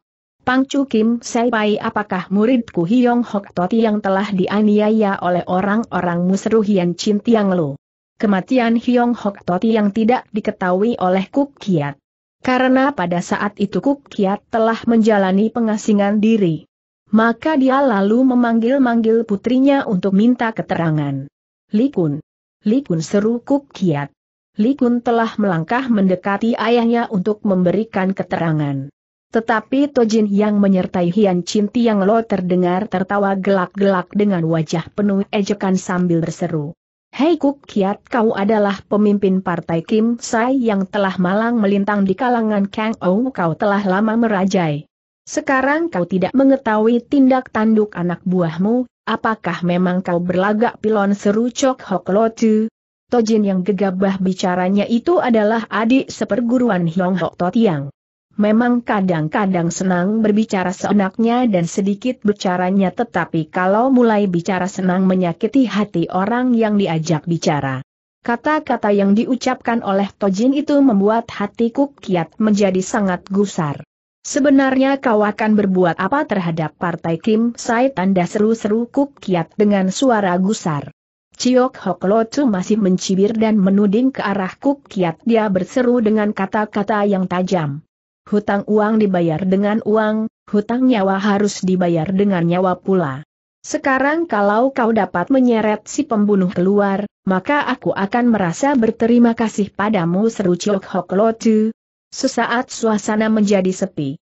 Pang Chu Kim Saipai apakah muridku Hiong Hok Toti yang telah dianiaya oleh orang-orang Musru Hian Chin Tiang Lo? Kematian Hiong Hok Toti yang tidak diketahui oleh Kuk Kiat. Karena pada saat itu Kuk Kiat telah menjalani pengasingan diri. Maka dia lalu memanggil-manggil putrinya untuk minta keterangan. Likun. Likun seru Kuk Kiat. Likun telah melangkah mendekati ayahnya untuk memberikan keterangan. Tetapi Tojin yang menyertai Hian Chin yang Lo terdengar tertawa gelak-gelak dengan wajah penuh ejekan sambil berseru. Hei Kuk Kiat kau adalah pemimpin partai Kim Sai yang telah malang melintang di kalangan Kang Ou kau telah lama merajai. Sekarang kau tidak mengetahui tindak tanduk anak buahmu, apakah memang kau berlagak pilon seru Chok Hok Lo Tu? Tojin yang gegabah bicaranya itu adalah adik seperguruan Hiong Hok Totiang. Memang kadang-kadang senang berbicara seenaknya dan sedikit bicaranya tetapi kalau mulai bicara senang menyakiti hati orang yang diajak bicara. Kata-kata yang diucapkan oleh Tojin itu membuat hatiku kiat menjadi sangat gusar. Sebenarnya kau akan berbuat apa terhadap partai Kim Sai tanda seru-seru Kuk Kiat dengan suara gusar. Ciok Hok Lotu masih mencibir dan menuding ke arah Kuk Kiat dia berseru dengan kata-kata yang tajam. Hutang uang dibayar dengan uang, hutang nyawa harus dibayar dengan nyawa pula. Sekarang kalau kau dapat menyeret si pembunuh keluar, maka aku akan merasa berterima kasih padamu seru Chok Hok Lotu. Sesaat suasana menjadi sepi.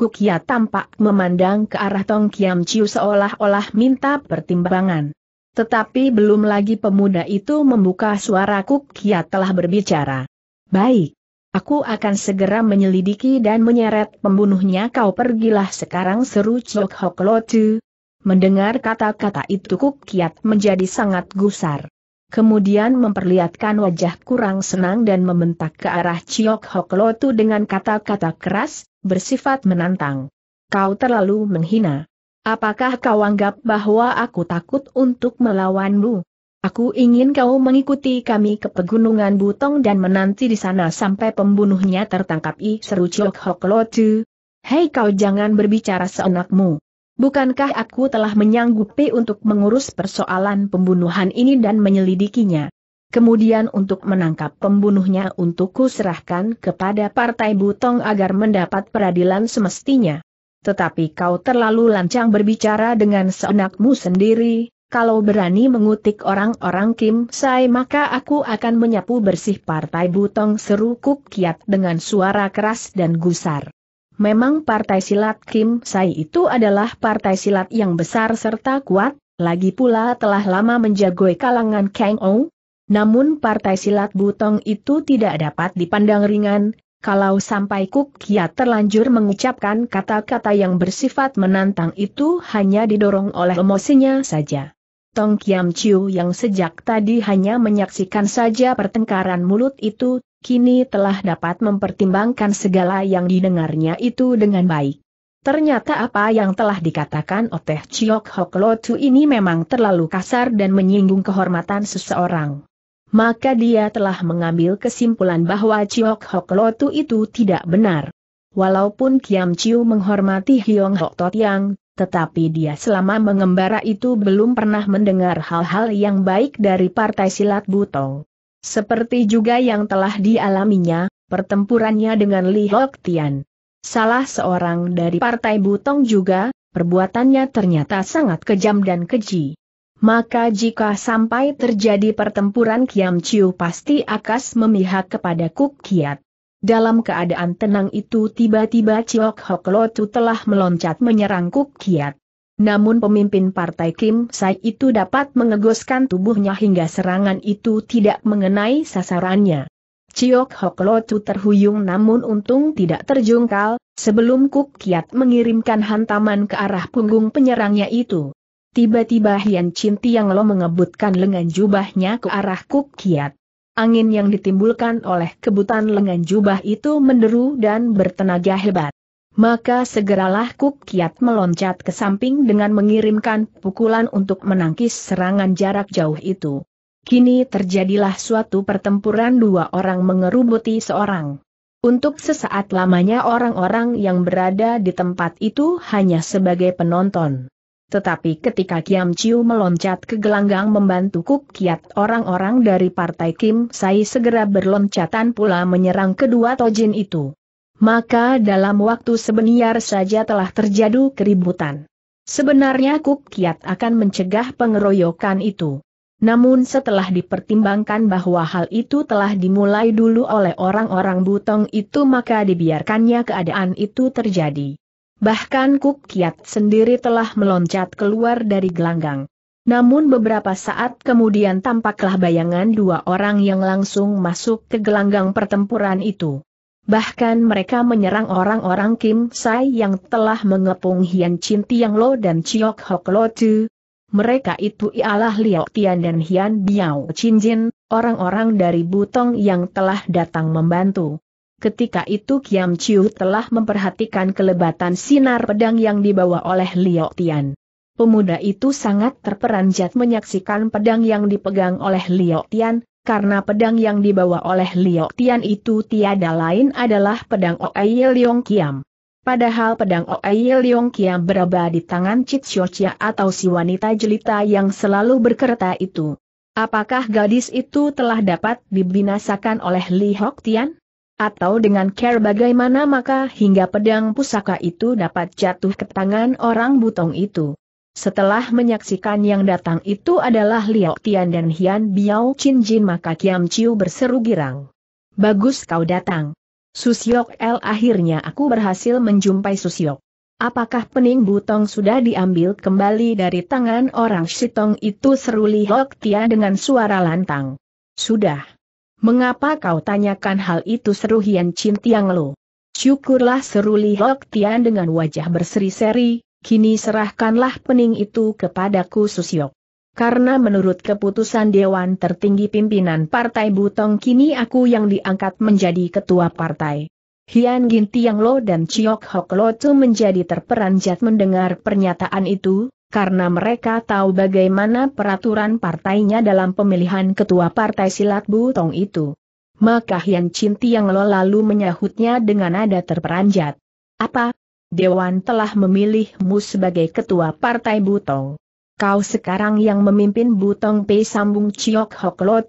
Kukia tampak memandang ke arah Tong Kiam Chiu seolah-olah minta pertimbangan. Tetapi belum lagi pemuda itu membuka suara Kuk Kukia telah berbicara. Baik, Aku akan segera menyelidiki dan menyeret pembunuhnya kau pergilah sekarang seru Chok Hok Lotu. Mendengar kata-kata itu Kukiat menjadi sangat gusar. Kemudian memperlihatkan wajah kurang senang dan membentak ke arah Chiok Hok Lotu dengan kata-kata keras, bersifat menantang. Kau terlalu menghina. Apakah kau anggap bahwa aku takut untuk melawanmu? Aku ingin kau mengikuti kami ke pegunungan Butong dan menanti di sana sampai pembunuhnya tertangkap i seru Chok Hok Lo Hei kau jangan berbicara seenakmu. Bukankah aku telah menyanggupi untuk mengurus persoalan pembunuhan ini dan menyelidikinya? Kemudian untuk menangkap pembunuhnya untukku serahkan kepada Partai Butong agar mendapat peradilan semestinya. Tetapi kau terlalu lancang berbicara dengan seenakmu sendiri, kalau berani mengutik orang-orang Kim Sai maka aku akan menyapu bersih partai Butong seru Kuk Kiat dengan suara keras dan gusar. Memang partai silat Kim Sai itu adalah partai silat yang besar serta kuat, lagi pula telah lama menjagoi kalangan Kang Ou. Namun partai silat Butong itu tidak dapat dipandang ringan, kalau sampai Kuk Kiat terlanjur mengucapkan kata-kata yang bersifat menantang itu hanya didorong oleh emosinya saja. Tong Kiam Chiu yang sejak tadi hanya menyaksikan saja pertengkaran mulut itu, kini telah dapat mempertimbangkan segala yang didengarnya itu dengan baik. Ternyata apa yang telah dikatakan oleh Chiok Hok Lotu ini memang terlalu kasar dan menyinggung kehormatan seseorang. Maka dia telah mengambil kesimpulan bahwa Chiok Hok Lotu itu tidak benar. Walaupun Kiam Chiu menghormati Hiong Hok Tot Yang, tetapi dia selama mengembara itu belum pernah mendengar hal-hal yang baik dari partai silat Butong. Seperti juga yang telah dialaminya, pertempurannya dengan Li Hok Tian. Salah seorang dari partai Butong juga, perbuatannya ternyata sangat kejam dan keji. Maka jika sampai terjadi pertempuran Kiam Chiu pasti akas memihak kepada Kuk Kiat. Dalam keadaan tenang itu tiba-tiba Chiok Hok Lotu telah meloncat menyerang Kuk Kiat. Namun pemimpin partai Kim Sai itu dapat mengegoskan tubuhnya hingga serangan itu tidak mengenai sasarannya. Chiok Hok Lotu terhuyung namun untung tidak terjungkal, sebelum Kuk Kiat mengirimkan hantaman ke arah punggung penyerangnya itu. Tiba-tiba Hian Chin Tiang Lo mengebutkan lengan jubahnya ke arah Kuk Kiat. Angin yang ditimbulkan oleh kebutan lengan jubah itu menderu dan bertenaga hebat. Maka segeralah Kuk Kiat meloncat ke samping dengan mengirimkan pukulan untuk menangkis serangan jarak jauh itu. Kini terjadilah suatu pertempuran dua orang mengerubuti seorang. Untuk sesaat lamanya orang-orang yang berada di tempat itu hanya sebagai penonton. Tetapi ketika Kiam Chiu meloncat ke gelanggang membantu Kuk Kiat orang-orang dari partai Kim Sai segera berloncatan pula menyerang kedua Tojin itu. Maka dalam waktu sebeniar saja telah terjadi keributan. Sebenarnya Kuk Kiat akan mencegah pengeroyokan itu. Namun setelah dipertimbangkan bahwa hal itu telah dimulai dulu oleh orang-orang butong itu maka dibiarkannya keadaan itu terjadi. Bahkan Kuk Kiat sendiri telah meloncat keluar dari gelanggang. Namun beberapa saat kemudian tampaklah bayangan dua orang yang langsung masuk ke gelanggang pertempuran itu. Bahkan mereka menyerang orang-orang Kim Sai yang telah mengepung Hian Chin Tiang Lo dan Chiok Hok Lo Tu. Mereka itu ialah Liao Tian dan Hian Biao Chin Jin, orang-orang dari Butong yang telah datang membantu. Ketika itu Kiam Chiu telah memperhatikan kelebatan sinar pedang yang dibawa oleh Liu Tian. Pemuda itu sangat terperanjat menyaksikan pedang yang dipegang oleh Liu Tian, karena pedang yang dibawa oleh Liu Tian itu tiada lain adalah pedang Oeye Liong Kiam. Padahal pedang Oeye Liong Kiam berada di tangan Chit Xiochia atau si wanita jelita yang selalu berkereta itu. Apakah gadis itu telah dapat dibinasakan oleh Li Hok Tian? atau dengan care bagaimana maka hingga pedang pusaka itu dapat jatuh ke tangan orang butong itu. Setelah menyaksikan yang datang itu adalah Liok Tian dan Hian Biao Chin Jin maka Kiam Chiu berseru girang. Bagus kau datang. Susiok L akhirnya aku berhasil menjumpai Susiok. Apakah pening butong sudah diambil kembali dari tangan orang Shitong itu seru Liok Tian dengan suara lantang. Sudah. Mengapa kau tanyakan hal itu seru Hian Chin Tiang Lo? Syukurlah seru Li Hok Tian dengan wajah berseri-seri, kini serahkanlah pening itu kepadaku Susyok. Karena menurut keputusan Dewan Tertinggi Pimpinan Partai Butong kini aku yang diangkat menjadi ketua partai. Hian Gin Tiang Lo dan Chiok Hok Lo Tu menjadi terperanjat mendengar pernyataan itu, karena mereka tahu bagaimana peraturan partainya dalam pemilihan ketua partai silat Butong itu. Maka Hian Cinti yang lo lalu menyahutnya dengan nada terperanjat. Apa? Dewan telah memilihmu sebagai ketua partai Butong. Kau sekarang yang memimpin Butong P. Sambung Ciok Hok Lo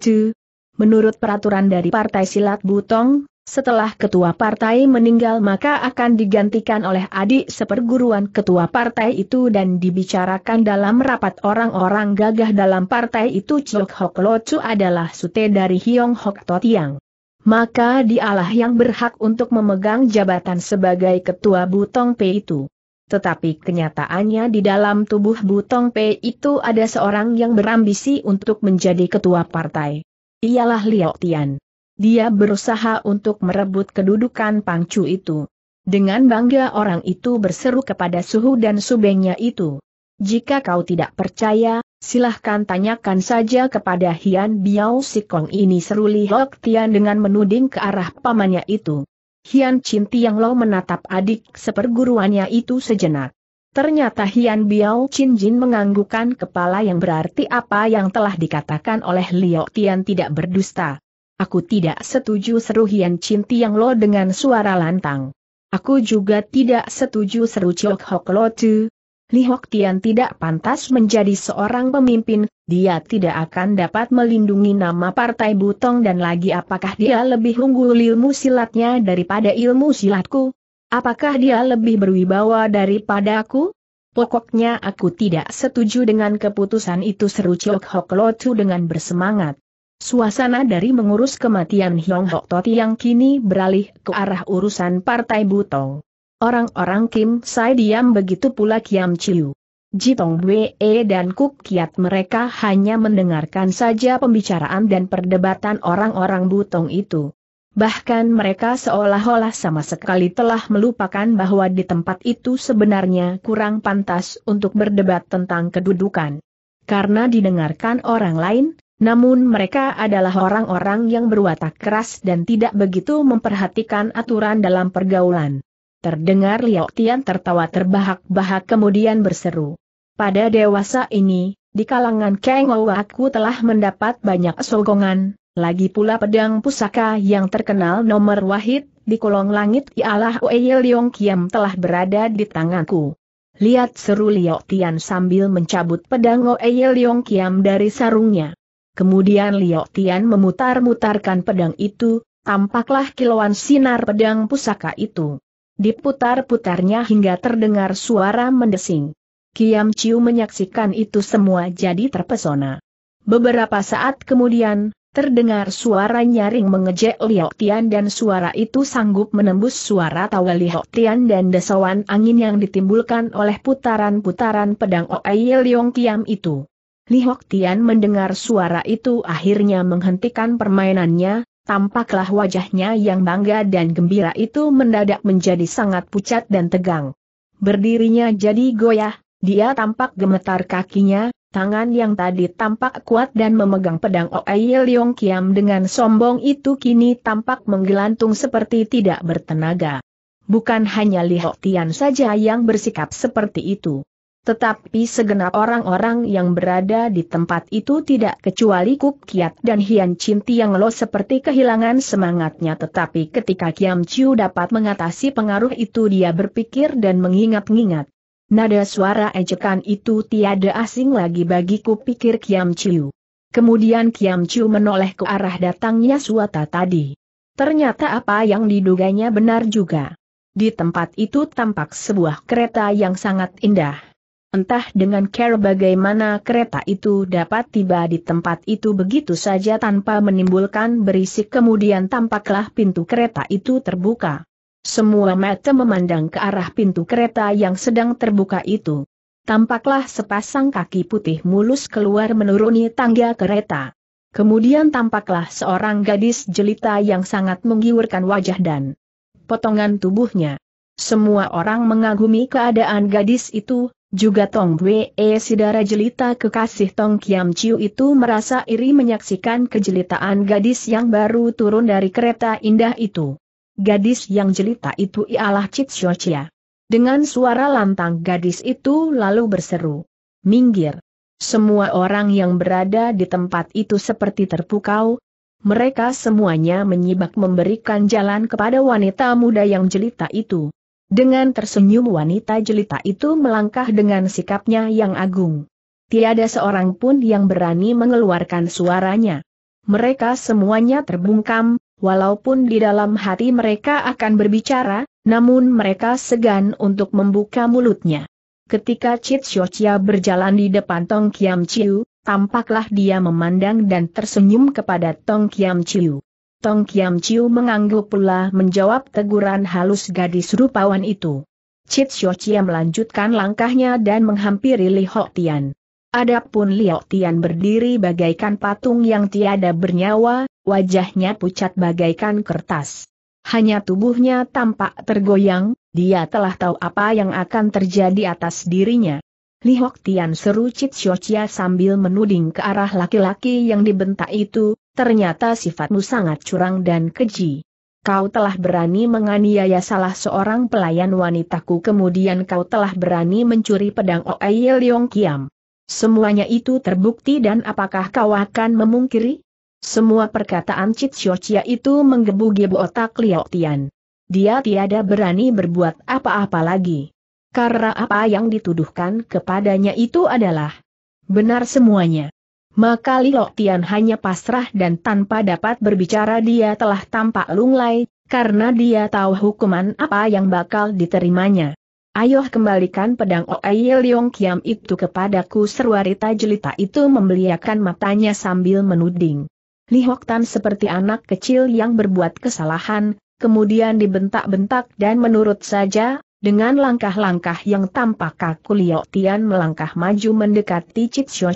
Menurut peraturan dari Partai Silat Butong, setelah ketua partai meninggal maka akan digantikan oleh adik seperguruan ketua partai itu dan dibicarakan dalam rapat orang-orang gagah dalam partai itu Chok Hok Lo Chu adalah sute dari Hiong Hok Totiang. Maka dialah yang berhak untuk memegang jabatan sebagai ketua Butong P itu. Tetapi kenyataannya di dalam tubuh Butong P itu ada seorang yang berambisi untuk menjadi ketua partai. Ialah Liao Tian. Dia berusaha untuk merebut kedudukan pangcu itu. Dengan bangga orang itu berseru kepada suhu dan subengnya itu. Jika kau tidak percaya, silahkan tanyakan saja kepada Hian Biao Sikong ini seru Li Hok Tian dengan menuding ke arah pamannya itu. Hian Chin Tiang Lo menatap adik seperguruannya itu sejenak. Ternyata Hian Biao Chin Jin menganggukkan kepala yang berarti apa yang telah dikatakan oleh Hok Tian tidak berdusta. Aku tidak setuju seru Hian Chin Tiang Lo dengan suara lantang. Aku juga tidak setuju seru Chok Hok Lo Tu. Li Hok Tian tidak pantas menjadi seorang pemimpin, dia tidak akan dapat melindungi nama Partai Butong dan lagi apakah dia lebih unggul ilmu silatnya daripada ilmu silatku? Apakah dia lebih berwibawa daripada aku? Pokoknya aku tidak setuju dengan keputusan itu seru Chok Hok Lo Tu dengan bersemangat. Suasana dari mengurus kematian Hyong Hok Toti yang kini beralih ke arah urusan Partai Butong. Orang-orang Kim Sai diam begitu pula Kiam Chiu. Jitong Wee e dan Kuk Kiat mereka hanya mendengarkan saja pembicaraan dan perdebatan orang-orang Butong itu. Bahkan mereka seolah-olah sama sekali telah melupakan bahwa di tempat itu sebenarnya kurang pantas untuk berdebat tentang kedudukan. Karena didengarkan orang lain, namun mereka adalah orang-orang yang berwatak keras dan tidak begitu memperhatikan aturan dalam pergaulan. Terdengar Liao Tian tertawa terbahak-bahak kemudian berseru. Pada dewasa ini, di kalangan Kang Ou aku telah mendapat banyak sogongan, lagi pula pedang pusaka yang terkenal nomor wahid di kolong langit ialah Oei Liong Kiam telah berada di tanganku. Lihat seru Liao Tian sambil mencabut pedang Oei Liong Kiam dari sarungnya. Kemudian Liu Tian memutar-mutarkan pedang itu, tampaklah kilauan sinar pedang pusaka itu. Diputar-putarnya hingga terdengar suara mendesing. Kiam Chiu menyaksikan itu semua jadi terpesona. Beberapa saat kemudian, Terdengar suara nyaring mengejek Liu Tian dan suara itu sanggup menembus suara tawa Liu Tian dan desawan angin yang ditimbulkan oleh putaran-putaran pedang Oei Leong Kiam itu. Li Hok Tian mendengar suara itu akhirnya menghentikan permainannya, tampaklah wajahnya yang bangga dan gembira itu mendadak menjadi sangat pucat dan tegang. Berdirinya jadi goyah, dia tampak gemetar kakinya, tangan yang tadi tampak kuat dan memegang pedang Oei Leong Kiam dengan sombong itu kini tampak menggelantung seperti tidak bertenaga. Bukan hanya Li Hok Tian saja yang bersikap seperti itu. Tetapi segenap orang-orang yang berada di tempat itu tidak kecuali Kuk Kiat dan Hian Chin Tiang Lo seperti kehilangan semangatnya tetapi ketika Kiam Chiu dapat mengatasi pengaruh itu dia berpikir dan mengingat-ingat. Nada suara ejekan itu tiada asing lagi bagiku pikir Kiam Chiu. Kemudian Kiam Chiu menoleh ke arah datangnya suata tadi. Ternyata apa yang diduganya benar juga. Di tempat itu tampak sebuah kereta yang sangat indah Entah dengan care bagaimana kereta itu dapat tiba di tempat itu begitu saja tanpa menimbulkan berisik kemudian tampaklah pintu kereta itu terbuka. Semua mata memandang ke arah pintu kereta yang sedang terbuka itu. Tampaklah sepasang kaki putih mulus keluar menuruni tangga kereta. Kemudian tampaklah seorang gadis jelita yang sangat menggiurkan wajah dan potongan tubuhnya. Semua orang mengagumi keadaan gadis itu, juga Tong Wee Sidara jelita kekasih Tong Kiam Chiu itu merasa iri menyaksikan kejelitaan gadis yang baru turun dari kereta indah itu. Gadis yang jelita itu ialah Chit Chia. Dengan suara lantang gadis itu lalu berseru. Minggir. Semua orang yang berada di tempat itu seperti terpukau. Mereka semuanya menyibak memberikan jalan kepada wanita muda yang jelita itu. Dengan tersenyum wanita jelita itu melangkah dengan sikapnya yang agung. Tiada seorang pun yang berani mengeluarkan suaranya. Mereka semuanya terbungkam, walaupun di dalam hati mereka akan berbicara, namun mereka segan untuk membuka mulutnya. Ketika Chit Shochia berjalan di depan Tong Kiam Chiu, tampaklah dia memandang dan tersenyum kepada Tong Kiam Chiu. Tong Kiam Chiu mengangguk pula menjawab teguran halus gadis rupawan itu. Chit Xiao Chia melanjutkan langkahnya dan menghampiri Li Hok Tian. Adapun Li Hok Tian berdiri bagaikan patung yang tiada bernyawa, wajahnya pucat bagaikan kertas. Hanya tubuhnya tampak tergoyang, dia telah tahu apa yang akan terjadi atas dirinya. Li Hok Tian seru Chit Xiao Chia sambil menuding ke arah laki-laki yang dibentak itu, ternyata sifatmu sangat curang dan keji. Kau telah berani menganiaya salah seorang pelayan wanitaku kemudian kau telah berani mencuri pedang Oeye Leong Kiam. Semuanya itu terbukti dan apakah kau akan memungkiri? Semua perkataan Chit Chia itu menggebu-gebu otak Liao Tian. Dia tiada berani berbuat apa-apa lagi. Karena apa yang dituduhkan kepadanya itu adalah benar semuanya maka Lilo Tian hanya pasrah dan tanpa dapat berbicara dia telah tampak lunglai, karena dia tahu hukuman apa yang bakal diterimanya. Ayo kembalikan pedang Oei Leong Kiam itu kepadaku serwarita jelita itu membeliakan matanya sambil menuding. Hok Tan seperti anak kecil yang berbuat kesalahan, kemudian dibentak-bentak dan menurut saja, dengan langkah-langkah yang tampak kaku Liok Tian melangkah maju mendekati Chit Xiu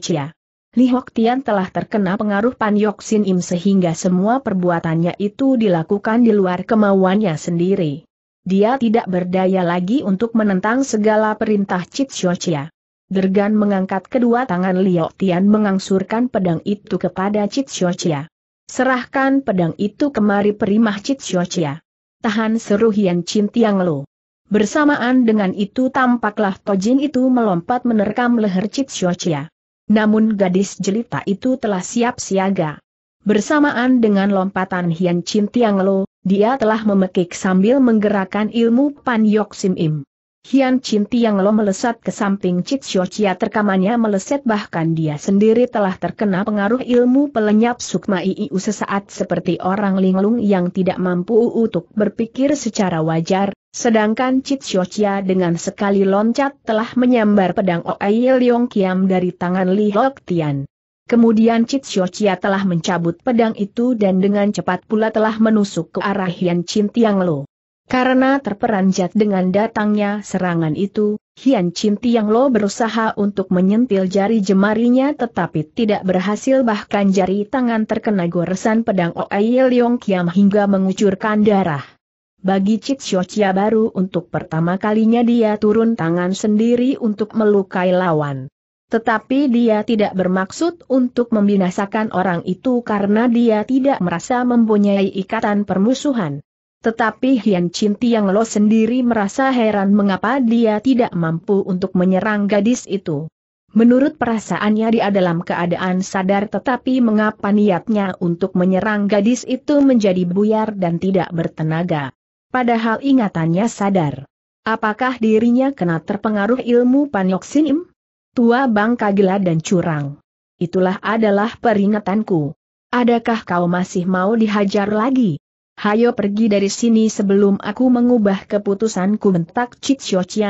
Li Hok Tian telah terkena pengaruh Pan Yok Sin Im sehingga semua perbuatannya itu dilakukan di luar kemauannya sendiri. Dia tidak berdaya lagi untuk menentang segala perintah Chit Chia. Dergan mengangkat kedua tangan Li Hok Tian mengangsurkan pedang itu kepada Chit Chia. Serahkan pedang itu kemari perimah Chit Chia. Tahan seru Hian Chin Tiang Lo. Bersamaan dengan itu tampaklah Tojin itu melompat menerkam leher Chit Chia. Namun gadis jelita itu telah siap siaga. Bersamaan dengan lompatan Hian Chin Tiang Lo, dia telah memekik sambil menggerakkan ilmu Pan Yok Sim Im. Hian Chin Tiang Lo melesat ke samping Cik Xiao Chia terkamannya meleset bahkan dia sendiri telah terkena pengaruh ilmu pelenyap Sukma IIU sesaat seperti orang linglung yang tidak mampu untuk berpikir secara wajar, Sedangkan Chit Chia dengan sekali loncat telah menyambar pedang Oei Leong Kiam dari tangan Li Hok Tian. Kemudian Chit Chia telah mencabut pedang itu dan dengan cepat pula telah menusuk ke arah Hian Chin Tiang Lo. Karena terperanjat dengan datangnya serangan itu, Hian Chin Tiang Lo berusaha untuk menyentil jari jemarinya tetapi tidak berhasil bahkan jari tangan terkena goresan pedang Oei Leong Kiam hingga mengucurkan darah. Bagi Cik Shochia baru untuk pertama kalinya dia turun tangan sendiri untuk melukai lawan. Tetapi dia tidak bermaksud untuk membinasakan orang itu karena dia tidak merasa mempunyai ikatan permusuhan. Tetapi Hian Cinti yang Lo sendiri merasa heran mengapa dia tidak mampu untuk menyerang gadis itu. Menurut perasaannya dia dalam keadaan sadar tetapi mengapa niatnya untuk menyerang gadis itu menjadi buyar dan tidak bertenaga. Padahal ingatannya sadar. Apakah dirinya kena terpengaruh ilmu panoksinim? Tua bangka gila dan curang. Itulah adalah peringatanku. Adakah kau masih mau dihajar lagi? Hayo pergi dari sini sebelum aku mengubah keputusanku bentak Cik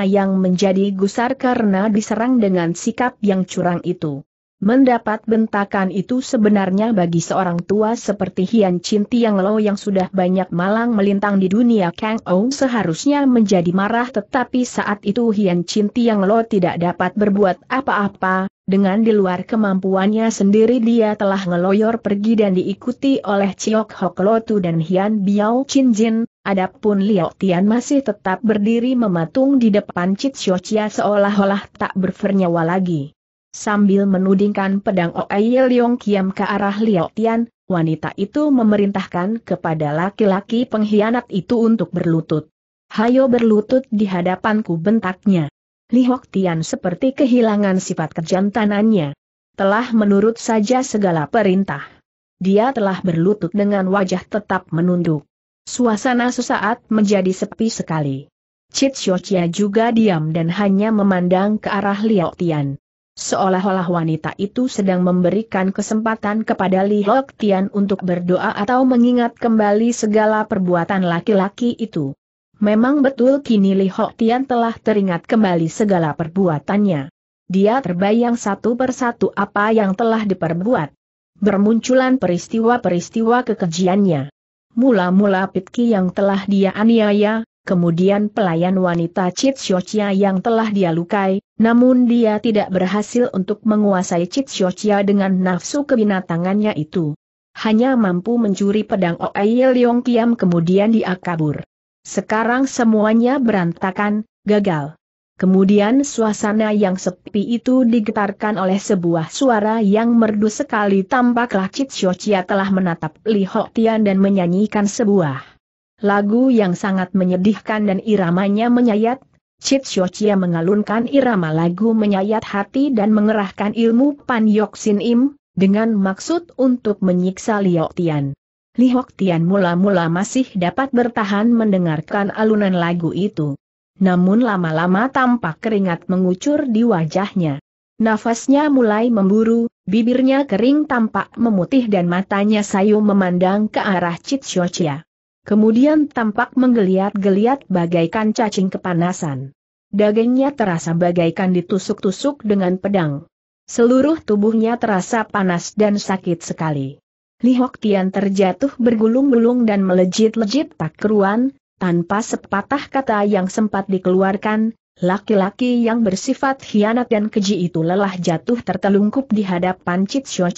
yang menjadi gusar karena diserang dengan sikap yang curang itu. Mendapat bentakan itu sebenarnya bagi seorang tua seperti Hian Cinti yang Lo yang sudah banyak malang melintang di dunia Kang Ou seharusnya menjadi marah tetapi saat itu Hian Cinti yang Lo tidak dapat berbuat apa-apa, dengan di luar kemampuannya sendiri dia telah ngeloyor pergi dan diikuti oleh Chiok Hok Lotu dan Hian Biao Chin Jin, adapun Liao Tian masih tetap berdiri mematung di depan Chit Xiao Chia seolah-olah tak bernyawa lagi. Sambil menudingkan pedang Oeye Leong Kiam ke arah Liao Tian, wanita itu memerintahkan kepada laki-laki pengkhianat itu untuk berlutut. Hayo berlutut di hadapanku bentaknya. Lihok Tian seperti kehilangan sifat kejantanannya. Telah menurut saja segala perintah. Dia telah berlutut dengan wajah tetap menunduk. Suasana sesaat menjadi sepi sekali. Chit Chia juga diam dan hanya memandang ke arah Liao Tian. Seolah-olah wanita itu sedang memberikan kesempatan kepada Li Hok Tian untuk berdoa atau mengingat kembali segala perbuatan laki-laki itu. Memang betul kini Li Hok Tian telah teringat kembali segala perbuatannya. Dia terbayang satu persatu apa yang telah diperbuat. Bermunculan peristiwa-peristiwa kekejiannya. Mula-mula Pitki yang telah dia aniaya, kemudian pelayan wanita Chit Chitsochia yang telah dia lukai, namun dia tidak berhasil untuk menguasai Chit Chitsochia dengan nafsu kebinatangannya itu. Hanya mampu mencuri pedang Oei Leong Kiam kemudian dia kabur. Sekarang semuanya berantakan, gagal. Kemudian suasana yang sepi itu digetarkan oleh sebuah suara yang merdu sekali tampaklah Chit Chitsochia telah menatap Li Ho Tian dan menyanyikan sebuah lagu yang sangat menyedihkan dan iramanya menyayat, Chit Chia mengalunkan irama lagu menyayat hati dan mengerahkan ilmu Pan Yok Sin Im, dengan maksud untuk menyiksa Liok Tian. Liok Tian mula-mula masih dapat bertahan mendengarkan alunan lagu itu. Namun lama-lama tampak keringat mengucur di wajahnya. Nafasnya mulai memburu, bibirnya kering tampak memutih dan matanya sayu memandang ke arah Chit Chia. Kemudian tampak menggeliat-geliat bagaikan cacing kepanasan. Dagingnya terasa bagaikan ditusuk-tusuk dengan pedang. Seluruh tubuhnya terasa panas dan sakit sekali. Li Hok Tian terjatuh bergulung-gulung dan melejit-lejit tak keruan, tanpa sepatah kata yang sempat dikeluarkan, laki-laki yang bersifat hianat dan keji itu lelah jatuh tertelungkup di hadapan Cit Xiao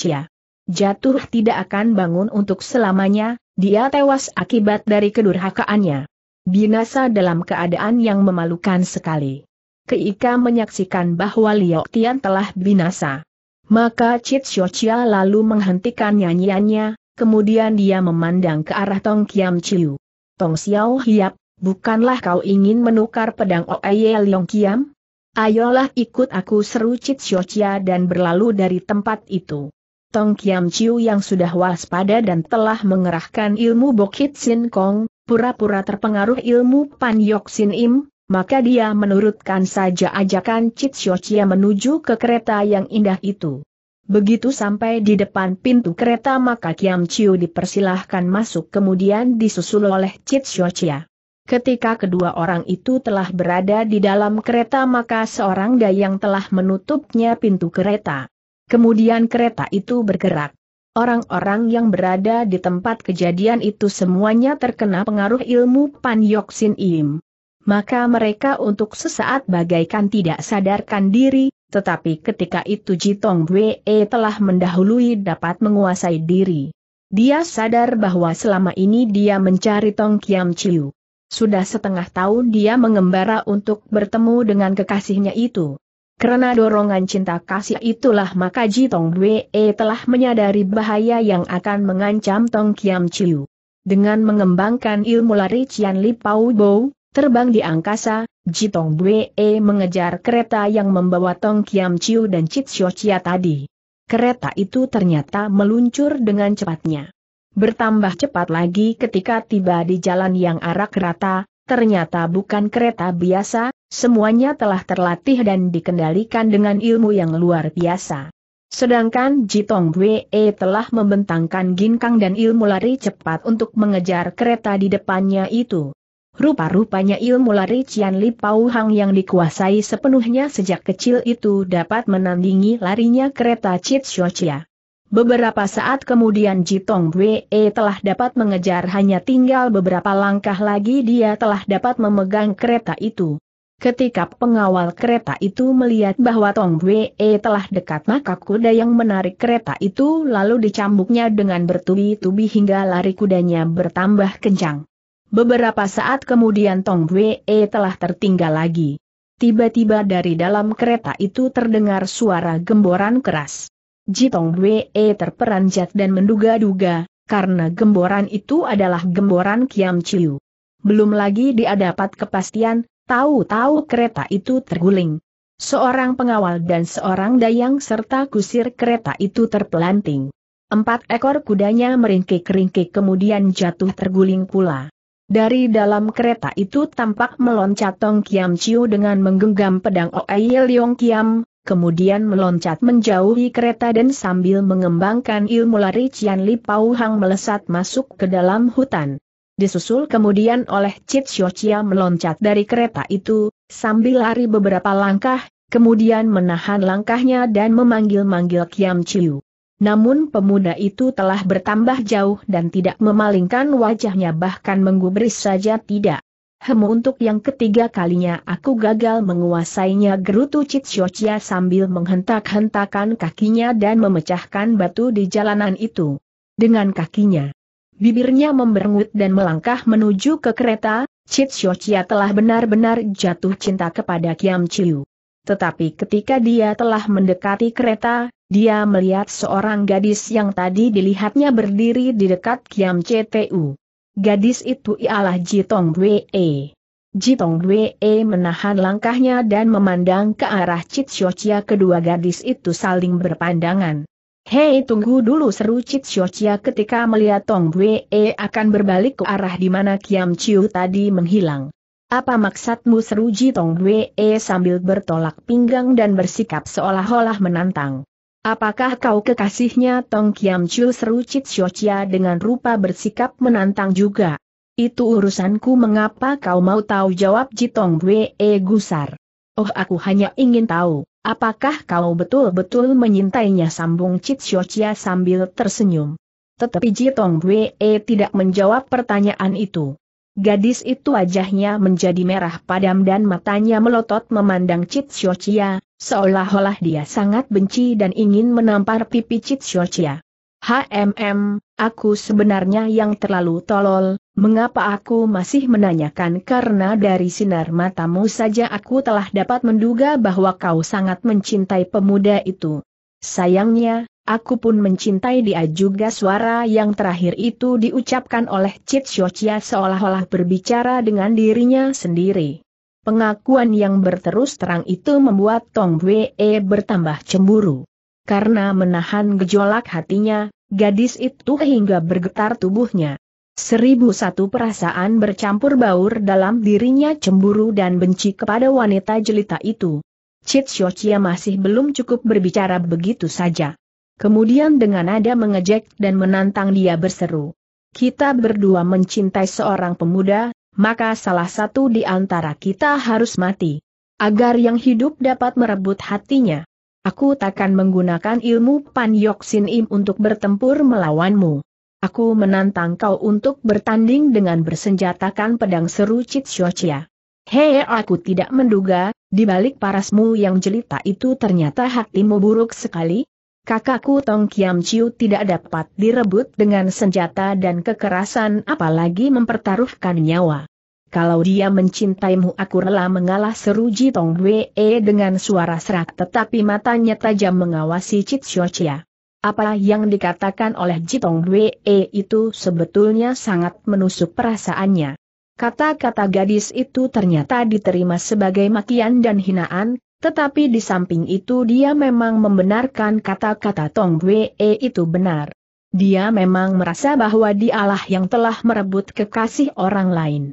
Jatuh tidak akan bangun untuk selamanya, dia tewas akibat dari kedurhakaannya. Binasa dalam keadaan yang memalukan sekali. Keika menyaksikan bahwa Liao Tian telah binasa. Maka Chit Chia lalu menghentikan nyanyiannya, kemudian dia memandang ke arah Tong Kiam Chiu. Tong Xiao Hiap, bukanlah kau ingin menukar pedang Oeye Liong Kiam? Ayolah ikut aku seru Chit Chia dan berlalu dari tempat itu. Tong Kiam Chiu yang sudah waspada dan telah mengerahkan ilmu Bokit Sin Kong, pura-pura terpengaruh ilmu Pan Yok Sin Im, maka dia menurutkan saja ajakan Chit Chia menuju ke kereta yang indah itu. Begitu sampai di depan pintu kereta maka Kiam Chiu dipersilahkan masuk kemudian disusul oleh Chit Chia. Ketika kedua orang itu telah berada di dalam kereta maka seorang dayang telah menutupnya pintu kereta. Kemudian kereta itu bergerak. Orang-orang yang berada di tempat kejadian itu semuanya terkena pengaruh ilmu Pan Yoksin Im. Maka mereka untuk sesaat bagaikan tidak sadarkan diri, tetapi ketika itu Jitong Wei telah mendahului dapat menguasai diri. Dia sadar bahwa selama ini dia mencari Tong Kiam Chiu. Sudah setengah tahun dia mengembara untuk bertemu dengan kekasihnya itu. Karena dorongan cinta kasih itulah maka Ji Tong Wee telah menyadari bahaya yang akan mengancam Tong Kiam Chiu. Dengan mengembangkan ilmu lari Cian Li Pau Bo, terbang di angkasa, Ji Tong Wee mengejar kereta yang membawa Tong Kiam Chiu dan Chit Xiu Chia tadi. Kereta itu ternyata meluncur dengan cepatnya. Bertambah cepat lagi ketika tiba di jalan yang arah kereta, ternyata bukan kereta biasa, Semuanya telah terlatih dan dikendalikan dengan ilmu yang luar biasa. Sedangkan Jitong Bwe telah membentangkan ginkang dan ilmu lari cepat untuk mengejar kereta di depannya itu. Rupa-rupanya ilmu lari Cian Li Pau Hang yang dikuasai sepenuhnya sejak kecil itu dapat menandingi larinya kereta Chit Chia. Beberapa saat kemudian Jitong Bwe telah dapat mengejar hanya tinggal beberapa langkah lagi dia telah dapat memegang kereta itu. Ketika pengawal kereta itu melihat bahwa Tong Wee telah dekat maka kuda yang menarik kereta itu lalu dicambuknya dengan bertubi-tubi hingga lari kudanya bertambah kencang. Beberapa saat kemudian Tong Wee telah tertinggal lagi. Tiba-tiba dari dalam kereta itu terdengar suara gemboran keras. Ji Tong Wee terperanjat dan menduga-duga, karena gemboran itu adalah gemboran Kiam Chiu. Belum lagi dia dapat kepastian, Tahu-tahu kereta itu terguling. Seorang pengawal dan seorang dayang serta kusir kereta itu terpelanting. Empat ekor kudanya meringkik-ringkik kemudian jatuh terguling pula. Dari dalam kereta itu tampak meloncat Tong Kiam Chiu dengan menggenggam pedang Oei Leong Kiam, kemudian meloncat menjauhi kereta dan sambil mengembangkan ilmu lari Cian Li Pau Hang melesat masuk ke dalam hutan disusul kemudian oleh Chit Xiochia meloncat dari kereta itu, sambil lari beberapa langkah, kemudian menahan langkahnya dan memanggil-manggil Kiam Chiu. Namun pemuda itu telah bertambah jauh dan tidak memalingkan wajahnya bahkan menggubris saja tidak. Hem untuk yang ketiga kalinya aku gagal menguasainya gerutu Chit Xiochia sambil menghentak-hentakan kakinya dan memecahkan batu di jalanan itu. Dengan kakinya bibirnya memberengut dan melangkah menuju ke kereta, Chit Chia telah benar-benar jatuh cinta kepada Kiam Chiu. Tetapi ketika dia telah mendekati kereta, dia melihat seorang gadis yang tadi dilihatnya berdiri di dekat Kiam CTU. Gadis itu ialah Ji Jitong Wei. Tong Wei e. e menahan langkahnya dan memandang ke arah Chit Chia kedua gadis itu saling berpandangan. Hei tunggu dulu seru Cik Xiochia ketika melihat Tong Bwe e akan berbalik ke arah di mana Kiam Chiu tadi menghilang. Apa maksudmu seru Ji Tong Bwe e sambil bertolak pinggang dan bersikap seolah-olah menantang. Apakah kau kekasihnya Tong Kiam Chiu seru Cik Xiochia dengan rupa bersikap menantang juga? Itu urusanku mengapa kau mau tahu jawab Ji Tong Bwe e gusar. Oh aku hanya ingin tahu. Apakah kau betul-betul menyintainya sambung Chitsiochia sambil tersenyum? Tetapi Jitong Wei tidak menjawab pertanyaan itu. Gadis itu wajahnya menjadi merah padam dan matanya melotot memandang Chitsiochia, seolah-olah dia sangat benci dan ingin menampar pipi Chitsiochia. HMM, aku sebenarnya yang terlalu tolol, mengapa aku masih menanyakan karena dari sinar matamu saja aku telah dapat menduga bahwa kau sangat mencintai pemuda itu. Sayangnya, aku pun mencintai dia juga suara yang terakhir itu diucapkan oleh Chit Shochia seolah-olah berbicara dengan dirinya sendiri. Pengakuan yang berterus terang itu membuat Tong Wei bertambah cemburu karena menahan gejolak hatinya, gadis itu hingga bergetar tubuhnya. Seribu satu perasaan bercampur baur dalam dirinya cemburu dan benci kepada wanita jelita itu. Chit Shochia masih belum cukup berbicara begitu saja. Kemudian dengan nada mengejek dan menantang dia berseru. Kita berdua mencintai seorang pemuda, maka salah satu di antara kita harus mati agar yang hidup dapat merebut hatinya. Aku takkan menggunakan ilmu Pan Yok Sin Im untuk bertempur melawanmu. Aku menantang kau untuk bertanding dengan bersenjatakan pedang seru Cit Shochia. Hei aku tidak menduga, di balik parasmu yang jelita itu ternyata hatimu buruk sekali. Kakakku Tong Kiam Chiu tidak dapat direbut dengan senjata dan kekerasan apalagi mempertaruhkan nyawa kalau dia mencintaimu aku rela mengalah seru Jitong Wee dengan suara serak tetapi matanya tajam mengawasi Chit Xiaochia. Apa yang dikatakan oleh Jitong Wee itu sebetulnya sangat menusuk perasaannya. Kata-kata gadis itu ternyata diterima sebagai makian dan hinaan, tetapi di samping itu dia memang membenarkan kata-kata Tong Wee itu benar. Dia memang merasa bahwa dialah yang telah merebut kekasih orang lain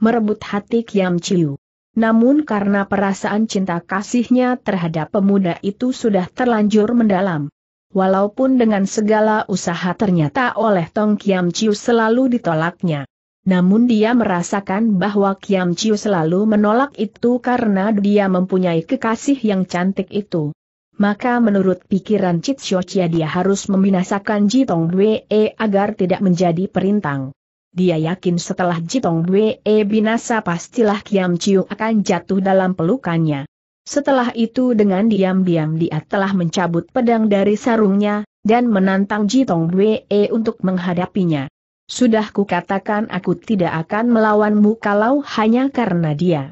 merebut hati Kiam Chiu. Namun karena perasaan cinta kasihnya terhadap pemuda itu sudah terlanjur mendalam. Walaupun dengan segala usaha ternyata oleh Tong Kiam Chiu selalu ditolaknya. Namun dia merasakan bahwa Kiam Chiu selalu menolak itu karena dia mempunyai kekasih yang cantik itu. Maka menurut pikiran Chit Xiao dia harus membinasakan Ji Jitong Wei agar tidak menjadi perintang dia yakin setelah Jitong Wee e binasa pastilah Kiam Chiu akan jatuh dalam pelukannya. Setelah itu dengan diam-diam dia telah mencabut pedang dari sarungnya, dan menantang Jitong Wee e untuk menghadapinya. Sudah kukatakan aku tidak akan melawanmu kalau hanya karena dia.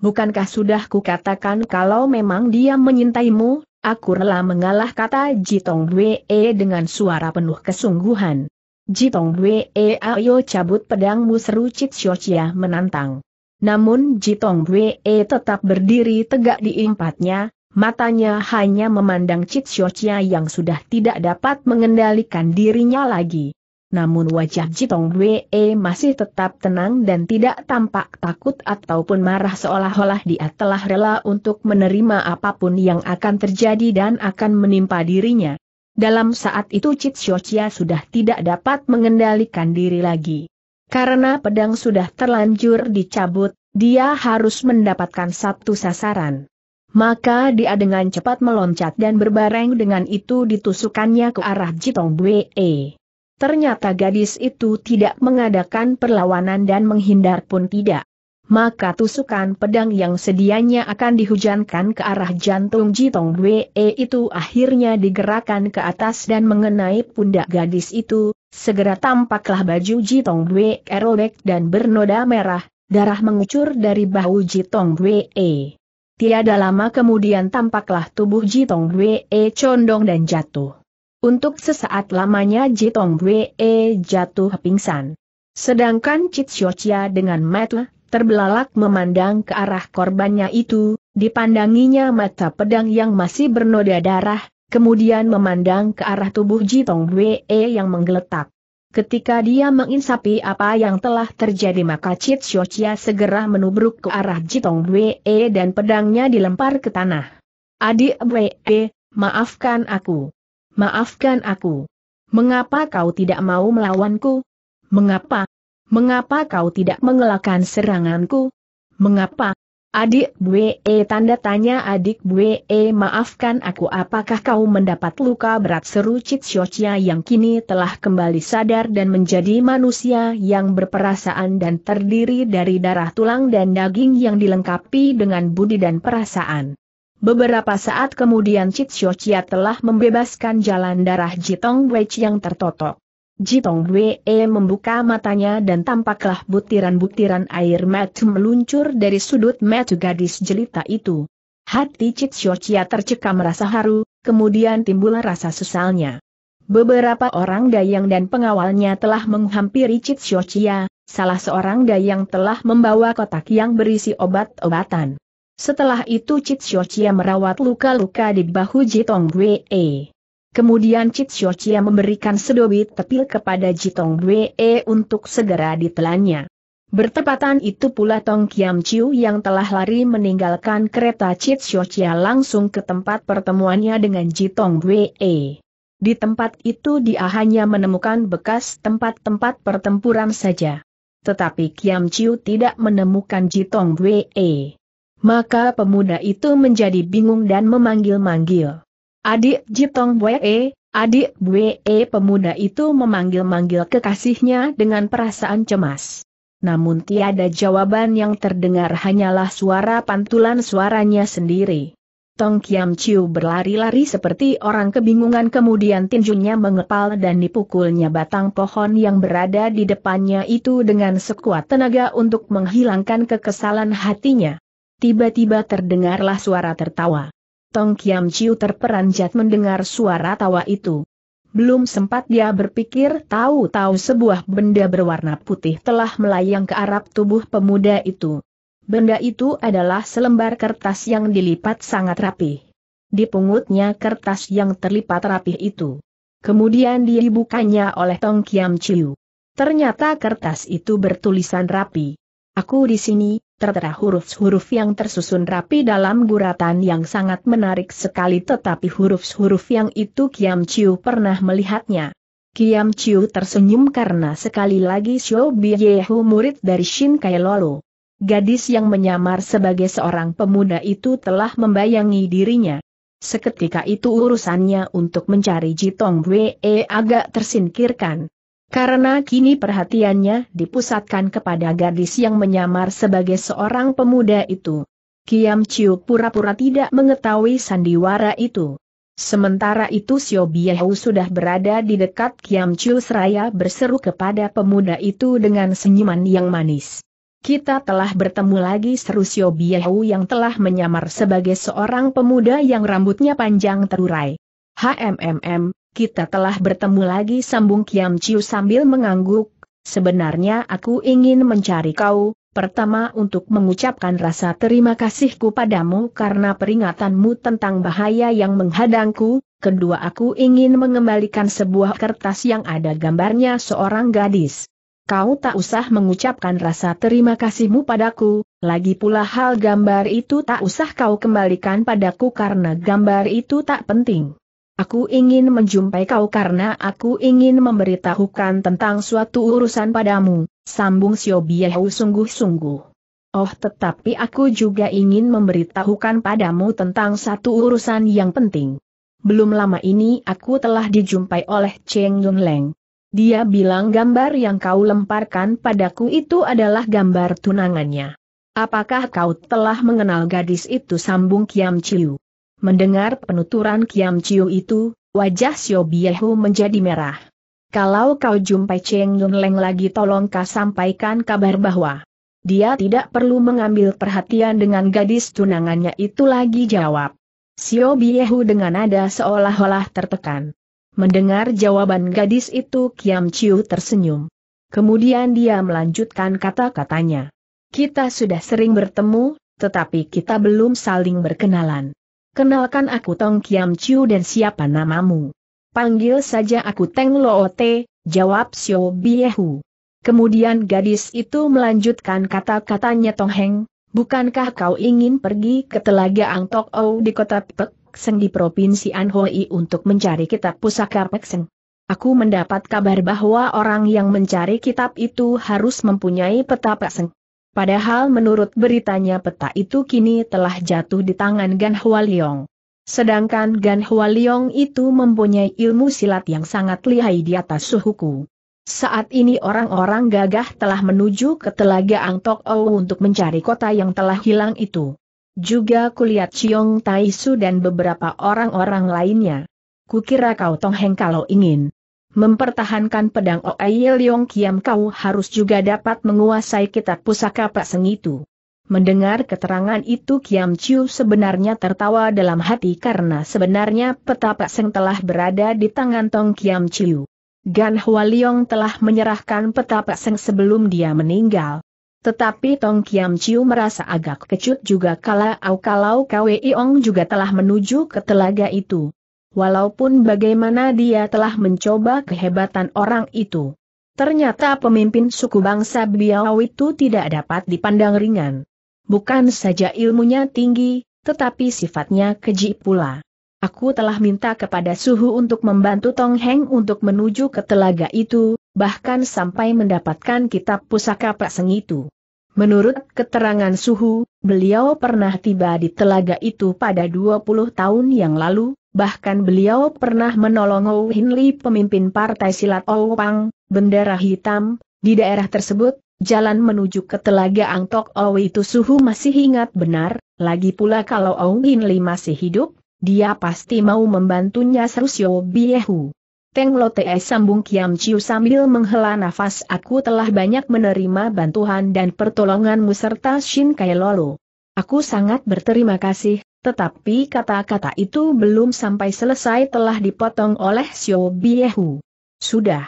Bukankah sudah kukatakan kalau memang dia menyintaimu, aku rela mengalah kata Jitong Wee e dengan suara penuh kesungguhan. Jitong e, ayo cabut pedangmu seru Cit Xiaochia menantang. Namun Jitong Wee tetap berdiri tegak di empatnya, matanya hanya memandang Cit Xiaochia yang sudah tidak dapat mengendalikan dirinya lagi. Namun wajah Jitong Wee masih tetap tenang dan tidak tampak takut ataupun marah seolah-olah dia telah rela untuk menerima apapun yang akan terjadi dan akan menimpa dirinya. Dalam saat itu Chitsochia sudah tidak dapat mengendalikan diri lagi. Karena pedang sudah terlanjur dicabut, dia harus mendapatkan satu sasaran. Maka dia dengan cepat meloncat dan berbareng dengan itu ditusukannya ke arah Jitong Bwe. Ternyata gadis itu tidak mengadakan perlawanan dan menghindar pun tidak maka tusukan pedang yang sedianya akan dihujankan ke arah jantung Jitong Wee itu akhirnya digerakkan ke atas dan mengenai pundak gadis itu, segera tampaklah baju Jitong Wee robek dan bernoda merah, darah mengucur dari bahu Jitong Wee. Tiada lama kemudian tampaklah tubuh Jitong Wee condong dan jatuh. Untuk sesaat lamanya Jitong Wee jatuh pingsan. Sedangkan Chit Xiu dengan mata terbelalak memandang ke arah korbannya itu, dipandanginya mata pedang yang masih bernoda darah, kemudian memandang ke arah tubuh Jitong Wee yang menggeletak. Ketika dia menginsapi apa yang telah terjadi maka Chit Chia segera menubruk ke arah Jitong Wee dan pedangnya dilempar ke tanah. Adik Wee, maafkan aku. Maafkan aku. Mengapa kau tidak mau melawanku? Mengapa? Mengapa kau tidak mengelakkan seranganku? Mengapa? Adik Bue tanda tanya adik Bue maafkan aku apakah kau mendapat luka berat seru Cik Shochia yang kini telah kembali sadar dan menjadi manusia yang berperasaan dan terdiri dari darah tulang dan daging yang dilengkapi dengan budi dan perasaan. Beberapa saat kemudian Cik Shochia telah membebaskan jalan darah Jitong Wei yang tertotok. Jitong Wee membuka matanya dan tampaklah butiran-butiran air mata meluncur dari sudut mata gadis jelita itu. Hati Cik Xiaochia tercekam rasa haru, kemudian timbul rasa sesalnya. Beberapa orang dayang dan pengawalnya telah menghampiri Cik Xiaochia, salah seorang dayang telah membawa kotak yang berisi obat-obatan. Setelah itu Cik Xiaochia merawat luka-luka di bahu Jitong Wee. Kemudian Chit Chia memberikan sedobit tepil kepada Jitong Dwe e untuk segera ditelannya. Bertepatan itu pula Tong Kiam Chiu yang telah lari meninggalkan kereta Chit Chia langsung ke tempat pertemuannya dengan Jitong Dwe. E. Di tempat itu dia hanya menemukan bekas tempat-tempat pertempuran saja. Tetapi Kiam Chiu tidak menemukan Jitong Dwe. E. Maka pemuda itu menjadi bingung dan memanggil-manggil. Adik Jitong Bwe, eh, adik Bwe eh, pemuda itu memanggil-manggil kekasihnya dengan perasaan cemas. Namun tiada jawaban yang terdengar hanyalah suara pantulan suaranya sendiri. Tong Kiam Chiu berlari-lari seperti orang kebingungan kemudian tinjunya mengepal dan dipukulnya batang pohon yang berada di depannya itu dengan sekuat tenaga untuk menghilangkan kekesalan hatinya. Tiba-tiba terdengarlah suara tertawa. Tong Kiam Chiu terperanjat mendengar suara tawa itu. Belum sempat dia berpikir tahu-tahu sebuah benda berwarna putih telah melayang ke arah tubuh pemuda itu. Benda itu adalah selembar kertas yang dilipat sangat rapih. Dipungutnya kertas yang terlipat rapih itu. Kemudian dibukanya oleh Tong Kiam Chiu. Ternyata kertas itu bertulisan rapi. Aku di sini, tertera huruf-huruf yang tersusun rapi dalam guratan yang sangat menarik sekali tetapi huruf-huruf yang itu Kiam Chiu pernah melihatnya. Kiam Chiu tersenyum karena sekali lagi Xiao Biyehu murid dari Shin Kai Lolo. Gadis yang menyamar sebagai seorang pemuda itu telah membayangi dirinya. Seketika itu urusannya untuk mencari Jitong Wei agak tersingkirkan. Karena kini perhatiannya dipusatkan kepada gadis yang menyamar sebagai seorang pemuda itu. Kiam Chiu pura-pura tidak mengetahui sandiwara itu. Sementara itu Sio Biahu sudah berada di dekat Kiam Chiu seraya berseru kepada pemuda itu dengan senyuman yang manis. Kita telah bertemu lagi seru Sio Biahu yang telah menyamar sebagai seorang pemuda yang rambutnya panjang terurai. HMMM, kita telah bertemu lagi sambung Kiam Chiu sambil mengangguk, sebenarnya aku ingin mencari kau, pertama untuk mengucapkan rasa terima kasihku padamu karena peringatanmu tentang bahaya yang menghadangku, kedua aku ingin mengembalikan sebuah kertas yang ada gambarnya seorang gadis. Kau tak usah mengucapkan rasa terima kasihmu padaku, lagi pula hal gambar itu tak usah kau kembalikan padaku karena gambar itu tak penting. Aku ingin menjumpai kau karena aku ingin memberitahukan tentang suatu urusan padamu, sambung Sio Biehu sungguh-sungguh. Oh tetapi aku juga ingin memberitahukan padamu tentang satu urusan yang penting. Belum lama ini aku telah dijumpai oleh Cheng Yun Leng. Dia bilang gambar yang kau lemparkan padaku itu adalah gambar tunangannya. Apakah kau telah mengenal gadis itu sambung Kiam Chiu? Mendengar penuturan Kiam Chiu itu, wajah Xiao Biehu menjadi merah. Kalau kau jumpai Cheng Yun Leng lagi tolong kau sampaikan kabar bahwa dia tidak perlu mengambil perhatian dengan gadis tunangannya itu lagi jawab. Xiao Biehu dengan nada seolah-olah tertekan. Mendengar jawaban gadis itu Kiam Chiu tersenyum. Kemudian dia melanjutkan kata-katanya. Kita sudah sering bertemu, tetapi kita belum saling berkenalan. Kenalkan aku Tong Kiam Chiu dan siapa namamu? Panggil saja aku Teng Loote, jawab Xiao Biehu. Kemudian gadis itu melanjutkan kata-katanya Tong Heng, bukankah kau ingin pergi ke Telaga Tok Ou di kota Pek Seng di Provinsi Anhui untuk mencari kitab pusaka Pek Seng? Aku mendapat kabar bahwa orang yang mencari kitab itu harus mempunyai peta Pek Seng. Padahal menurut beritanya peta itu kini telah jatuh di tangan Gan Hualiong. Sedangkan Gan Hualiong itu mempunyai ilmu silat yang sangat lihai di atas suhuku. Saat ini orang-orang gagah telah menuju ke Telaga Ang Tok O untuk mencari kota yang telah hilang itu. Juga kulihat Chiong Taisu dan beberapa orang-orang lainnya. Kukira kau tong heng kalau ingin. Mempertahankan pedang Oai Leong Kiam kau harus juga dapat menguasai kitab pusaka Seng itu. Mendengar keterangan itu Kiam Chiu sebenarnya tertawa dalam hati karena sebenarnya peta Seng telah berada di tangan Tong Kiam Chiu. Gan Hua Leong telah menyerahkan peta Seng sebelum dia meninggal. Tetapi Tong Kiam Chiu merasa agak kecut juga kala au kalau Kwei Ong juga telah menuju ke telaga itu walaupun bagaimana dia telah mencoba kehebatan orang itu. Ternyata pemimpin suku bangsa Biau itu tidak dapat dipandang ringan. Bukan saja ilmunya tinggi, tetapi sifatnya keji pula. Aku telah minta kepada Suhu untuk membantu Tong Heng untuk menuju ke telaga itu, bahkan sampai mendapatkan kitab pusaka praseng itu. Menurut keterangan Suhu, beliau pernah tiba di telaga itu pada 20 tahun yang lalu, bahkan beliau pernah menolong Ou Hinli pemimpin partai silat Ou Pang, bendera hitam, di daerah tersebut, jalan menuju ke Telaga Angtok Ou itu suhu masih ingat benar, lagi pula kalau Ou Hinli masih hidup, dia pasti mau membantunya Serusio Biehu. Teng Te sambung Kiam Chiu sambil menghela nafas aku telah banyak menerima bantuan dan pertolonganmu serta Shin Kai Lolo. Aku sangat berterima kasih, tetapi kata-kata itu belum sampai selesai telah dipotong oleh Xiao Biehu. Sudah.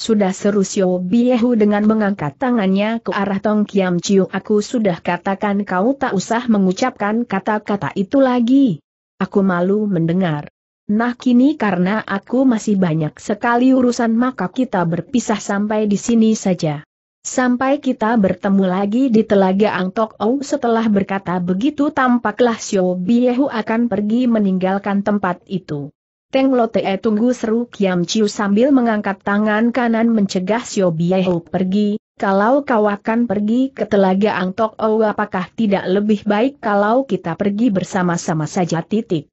Sudah seru Xiao Biehu dengan mengangkat tangannya ke arah Tong Kiam Chiu. Aku sudah katakan kau tak usah mengucapkan kata-kata itu lagi. Aku malu mendengar. Nah kini karena aku masih banyak sekali urusan maka kita berpisah sampai di sini saja. Sampai kita bertemu lagi di Telaga Angtok Ou setelah berkata begitu tampaklah Xiao Biehu akan pergi meninggalkan tempat itu. Teng Lo Te tunggu seru Kiam Chiu sambil mengangkat tangan kanan mencegah Xiao Biehu pergi, kalau kau akan pergi ke Telaga Angtok Ou apakah tidak lebih baik kalau kita pergi bersama-sama saja titik.